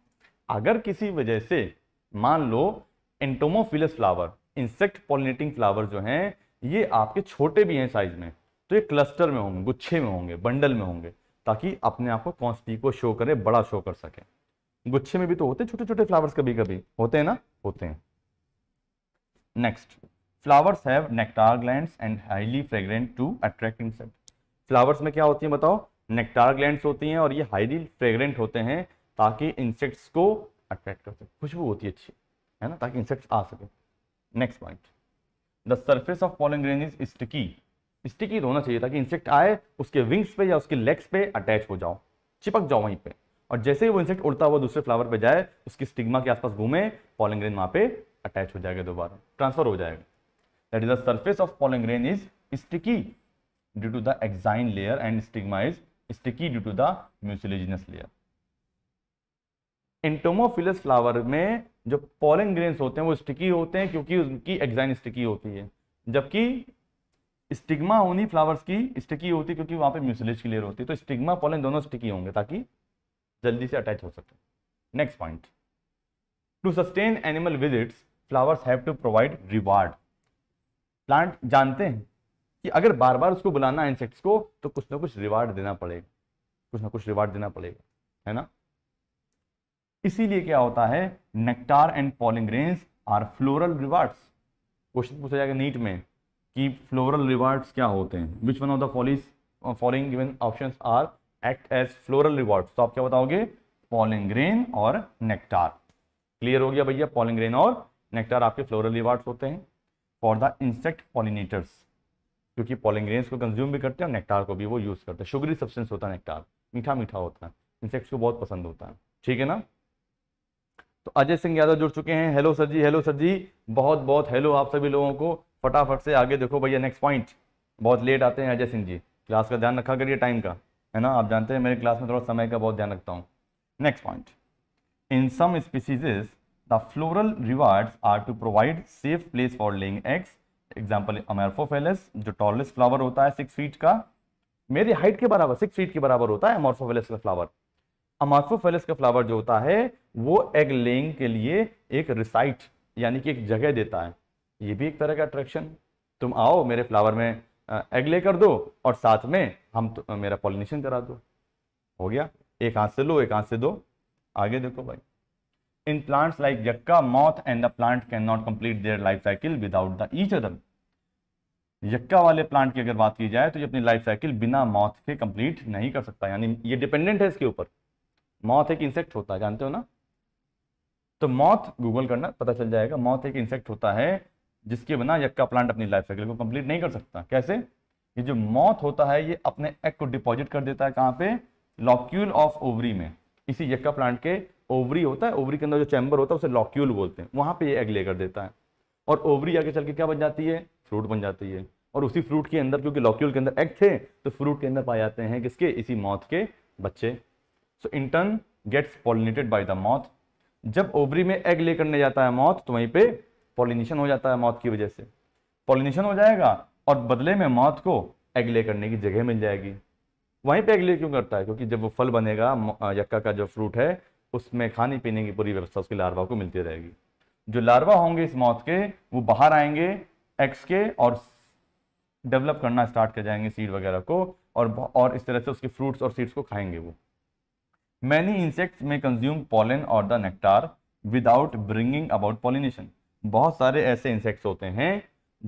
अगर किसी वजह से मान लो entomophilous flower insect pollinating flower जो हैं ये आपके छोटे भी हैं साइज में तो ये क्लस्टर में होंगे गुच्छे में होंगे बंडल में होंगे ताकि अपने आप को कॉन्स्पीको शो करें बड़ा शो कर सके गुच्छे में भी तो होते छोटे छोटे फ्लावर्स कभी कभी होते हैं ना होते हैं next flowers have nectar gland and highly fragrant to attract insect flowers में क्या होती है बताओ नेक्टार ग्लैंड होती हैं और ये हाईली फ्रेग्रेंट होते हैं ताकि इंसेक्ट्स को अट्रैक्ट कर सके खुशबू होती है अच्छी है ना ताकि इंसेक्ट्स आ सके next point the surface of pollen grain is sticky sticky तो होना चाहिए ताकि इंसेक्ट आए उसके विंग्स पे या उसके लेग्स पे अटैच हो जाओ चिपक जाओ वहीं पे और जैसे ही वो इंसेक्ट उड़ता हुआ दूसरे फ्लावर पे जाए उसकी स्टिग्मा के आसपास घूमे पॉलन ग्रेन वहाँ पे अटैच हो जाएगा दोबारा ट्रांसफर हो जाएगा that is the surface of pollen grain is sticky due to the exine layer and stigma is sticky due to the mucilaginous layer. Entomophilous flower में जो pollen grains होते हैं वो स्टिकी होते हैं क्योंकि unki एग्जाइन स्टिकी होती है जबकि स्टिग्मा होनी फ्लावर्स की स्टिकी होती है क्योंकि वहां पे म्यूसिलेज की लेयर होती है तो स्टिग्मा पॉलन दोनों स्टिकी होंगे ताकि जल्दी से अटैच हो सके next point to sustain animal visits flowers have to provide reward plant जानते हैं कि अगर बार बार उसको बुलाना इंसेक्ट्स को तो कुछ ना कुछ रिवार्ड देना पड़ेगा कुछ ना कुछ रिवार्ड देना पड़ेगा है ना इसीलिए क्या होता है nectar and pollen are floral rewards question पूछा जाएगा नीट में कि फ्लोरल रिवार्ड्स क्या होते हैं which one of the following given option are act as floral reward तो आप क्या बताओगे पॉलिंग और नेक्टार क्लियर हो गया भैया पॉलिंग और नेक्टार आपके फ्लोरल रिवार्ड्स होते हैं फॉर द इंसेक्ट पॉलिनेटर्स क्योंकि पॉलिंग्रेन्स को कंज्यूम भी करते हैं और नेक्टार को भी वो यूज़ करते हैं शुगरी सब्सटेंस होता है नेक्टार मीठा मीठा होता है इंसेक्ट्स को बहुत पसंद होता है ठीक है ना तो अजय सिंह यादव जुड़ चुके हैं hello sir ji hello sir ji बहुत बहुत हेलो आप सभी लोगों को फटाफट से आगे देखो भैया नेक्स्ट पॉइंट बहुत लेट आते हैं अजय सिंह जी क्लास का ध्यान रखा करिए टाइम का है ना आप जानते हैं मेरे क्लास में थोड़ा समय का बहुत ध्यान रखता हूँ next point in some species the floral rewards are to provide safe place for laying eggs. Example Amorphophallus जो टॉलेस्ट फ्लावर होता है सिक्स फीट का मेरी हाइट के बराबर सिक्स फीट के बराबर होता है अमॉर्फोफेलस का फ्लावर अमॉर्फोफेलस का फ्लावर जो होता है वो एग लेइंग के लिए एक रिसाइट यानी कि एक जगह देता है ये भी एक तरह का अट्रैक्शन तुम आओ मेरे फ्लावर में एग ले कर दो और साथ में हम तो, मेरा पॉलिनेशन करा दो हो गया एक हाथ से लो एक हाथ से दो आगे देखो भाई in plants like yucca moth and the plant cannot complete their life cycle without the each other yucca वाले प्लांट की अगर बात की जाए तो ये अपनी लाइफ साइकिल बिना मौत के कंप्लीट नहीं कर सकता यानी ये डिपेंडेंट है इसके ऊपर मौत एक इंसेक्ट होता है जानते हो ना तो मौत गूगल करना पता चल जाएगा मौत एक इंसेक्ट होता है जिसके बिना यक्का प्लांट अपनी लाइफ साइकिल को कंप्लीट नहीं कर सकता कैसे ये जो मौत होता है ये अपने एग को डिपॉजिट कर देता है कहाँ पे लॉक्यूल ऑफ ओवरी में इसी यक्का प्लांट के ओवरी होता है ओवरी के अंदर जो चैम्बर होता है उसे लॉक्यूल बोलते हैं वहाँ पे ये एग लेकर देता है और ओवरी आगे चल के क्या बन जाती है फ्रूट बन जाती है और उसी फ्रूट के अंदर क्योंकि लॉक्यूल के अंदर एग थे तो फ्रूट के अंदर पाए जाते हैं किसके इसी मौत के बच्चे so in turn gets pollinated by the moth जब ओवरी में एग लेकर नहीं जाता है मौत तो वहीं पे पॉलिनेशन हो जाता है मौत की वजह से पॉलिनेशन हो जाएगा और बदले में मौत को एग ले करने की जगह मिल जाएगी वहीं पे एग ले क्यों करता है क्योंकि जब वो फल बनेगा यक्का का जो फ्रूट है उसमें खाने पीने की पूरी व्यवस्था उसके लार्वा को मिलती रहेगी जो लार्वा होंगे इस मौत के वो बाहर आएंगे एक्स के और डेवलप करना स्टार्ट कर जाएंगे सीड वगैरह को और और इस तरह से उसके फ्रूट्स और सीड्स को खाएंगे वो many insects may consume pollen or the nectar without bringing about pollination बहुत सारे ऐसे इंसेक्ट्स होते हैं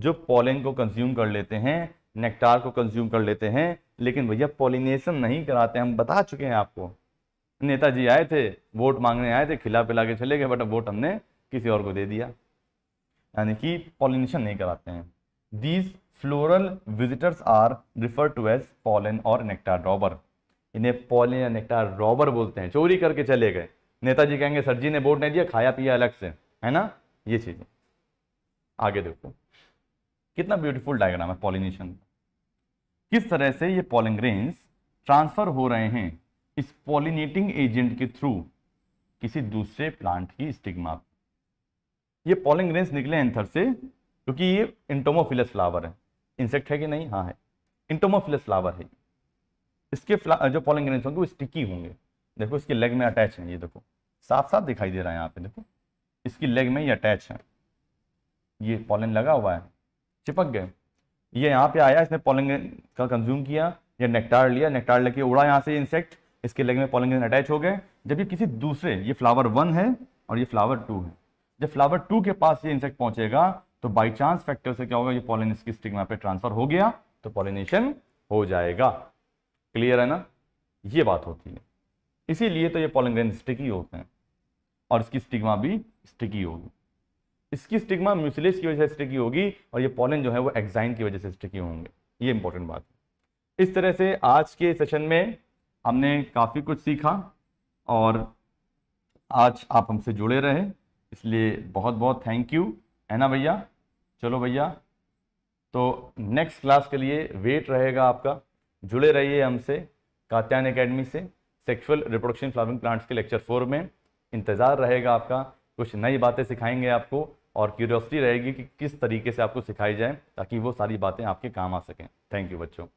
जो पॉलन को कंज्यूम कर लेते हैं नेक्टार को कंज्यूम कर लेते हैं लेकिन भैया पॉलिनेशन नहीं कराते हम बता चुके हैं आपको नेताजी आए थे वोट मांगने आए थे खिला पिला के चले गए बट वोट हमने किसी और को दे दिया यानी कि पॉलिनेशन नहीं कराते हैं these floral visitors are refer to as pollen or nectar robber इन्हें पॉलिन या नेक्टा रॉबर बोलते हैं चोरी करके चले गए नेताजी कहेंगे सर जी ने वोट नहीं दिया खाया पिया अलग से है ना ये चीज आगे देखो कितना ब्यूटीफुल डायग्राम है पॉलिनेशन किस तरह से ये पॉलिंग्रेन्स ट्रांसफर हो रहे हैं इस पॉलिनेटिंग एजेंट के थ्रू किसी दूसरे प्लांट की स्टिग्मा ये पॉलिंग ग्रेन्स निकले एंथर से क्योंकि ये इंटोमोफिलस फ्लावर है इंसेक्ट है कि नहीं हाँ है इंटोमोफिलस फ्लावर है इसके जो पॉलिंग ग्रेन्स होंगे वो स्टिकी होंगे देखो इसके लेग में अटैच है ये देखो साफ साफ दिखाई दे रहा है यहाँ पे देखो इसकी लेग में ये अटैच है ये पॉलिन लगा हुआ है चिपक गए ये यहाँ पे आया इसने पॉलिंग का कंज्यूम किया या नेक्टार लिया नेक्टार लेके उड़ा यहाँ से इंसेक्ट इसके लेग में पोलिंग अटैच हो गए जब ये किसी दूसरे ये फ्लावर वन है और ये फ्लावर टू है जब फ्लावर टू के पास ये इंसेक्ट पहुंचेगा तो बाई चांस फैक्टर से क्या होगा ये पॉलिन इसकी स्टिग्मा पर ट्रांसफर हो गया तो पॉलिनेशन हो जाएगा क्लियर है ना ये बात होती है इसीलिए तो ये पॉलिंग्रेन स्टिकी होते हैं और इसकी स्टिग्मा भी स्टिकी होगी इसकी स्टिग्मा म्यूसिलेज की वजह से स्टिकी होगी और ये पोलिन जो है वो एक्साइन की वजह से स्टिकी होंगे ये इंपॉर्टेंट बात है इस तरह से आज के सेशन में हमने काफ़ी कुछ सीखा और आज आप हमसे जुड़े रहे इसलिए बहुत बहुत थैंक यू है ना भैया चलो भैया तो नेक्स्ट क्लास के लिए वेट रहेगा आपका जुड़े रहिए हमसे कात्यान एकेडमी से सेक्सुअल रिप्रोडक्शन फ्लावरिंग प्लांट्स के लेक्चर फोर में इंतज़ार रहेगा आपका कुछ नई बातें सिखाएंगे आपको और क्यूरियोसिटी रहेगी कि किस तरीके से आपको सिखाई जाए ताकि वो सारी बातें आपके काम आ सकें थैंक यू बच्चों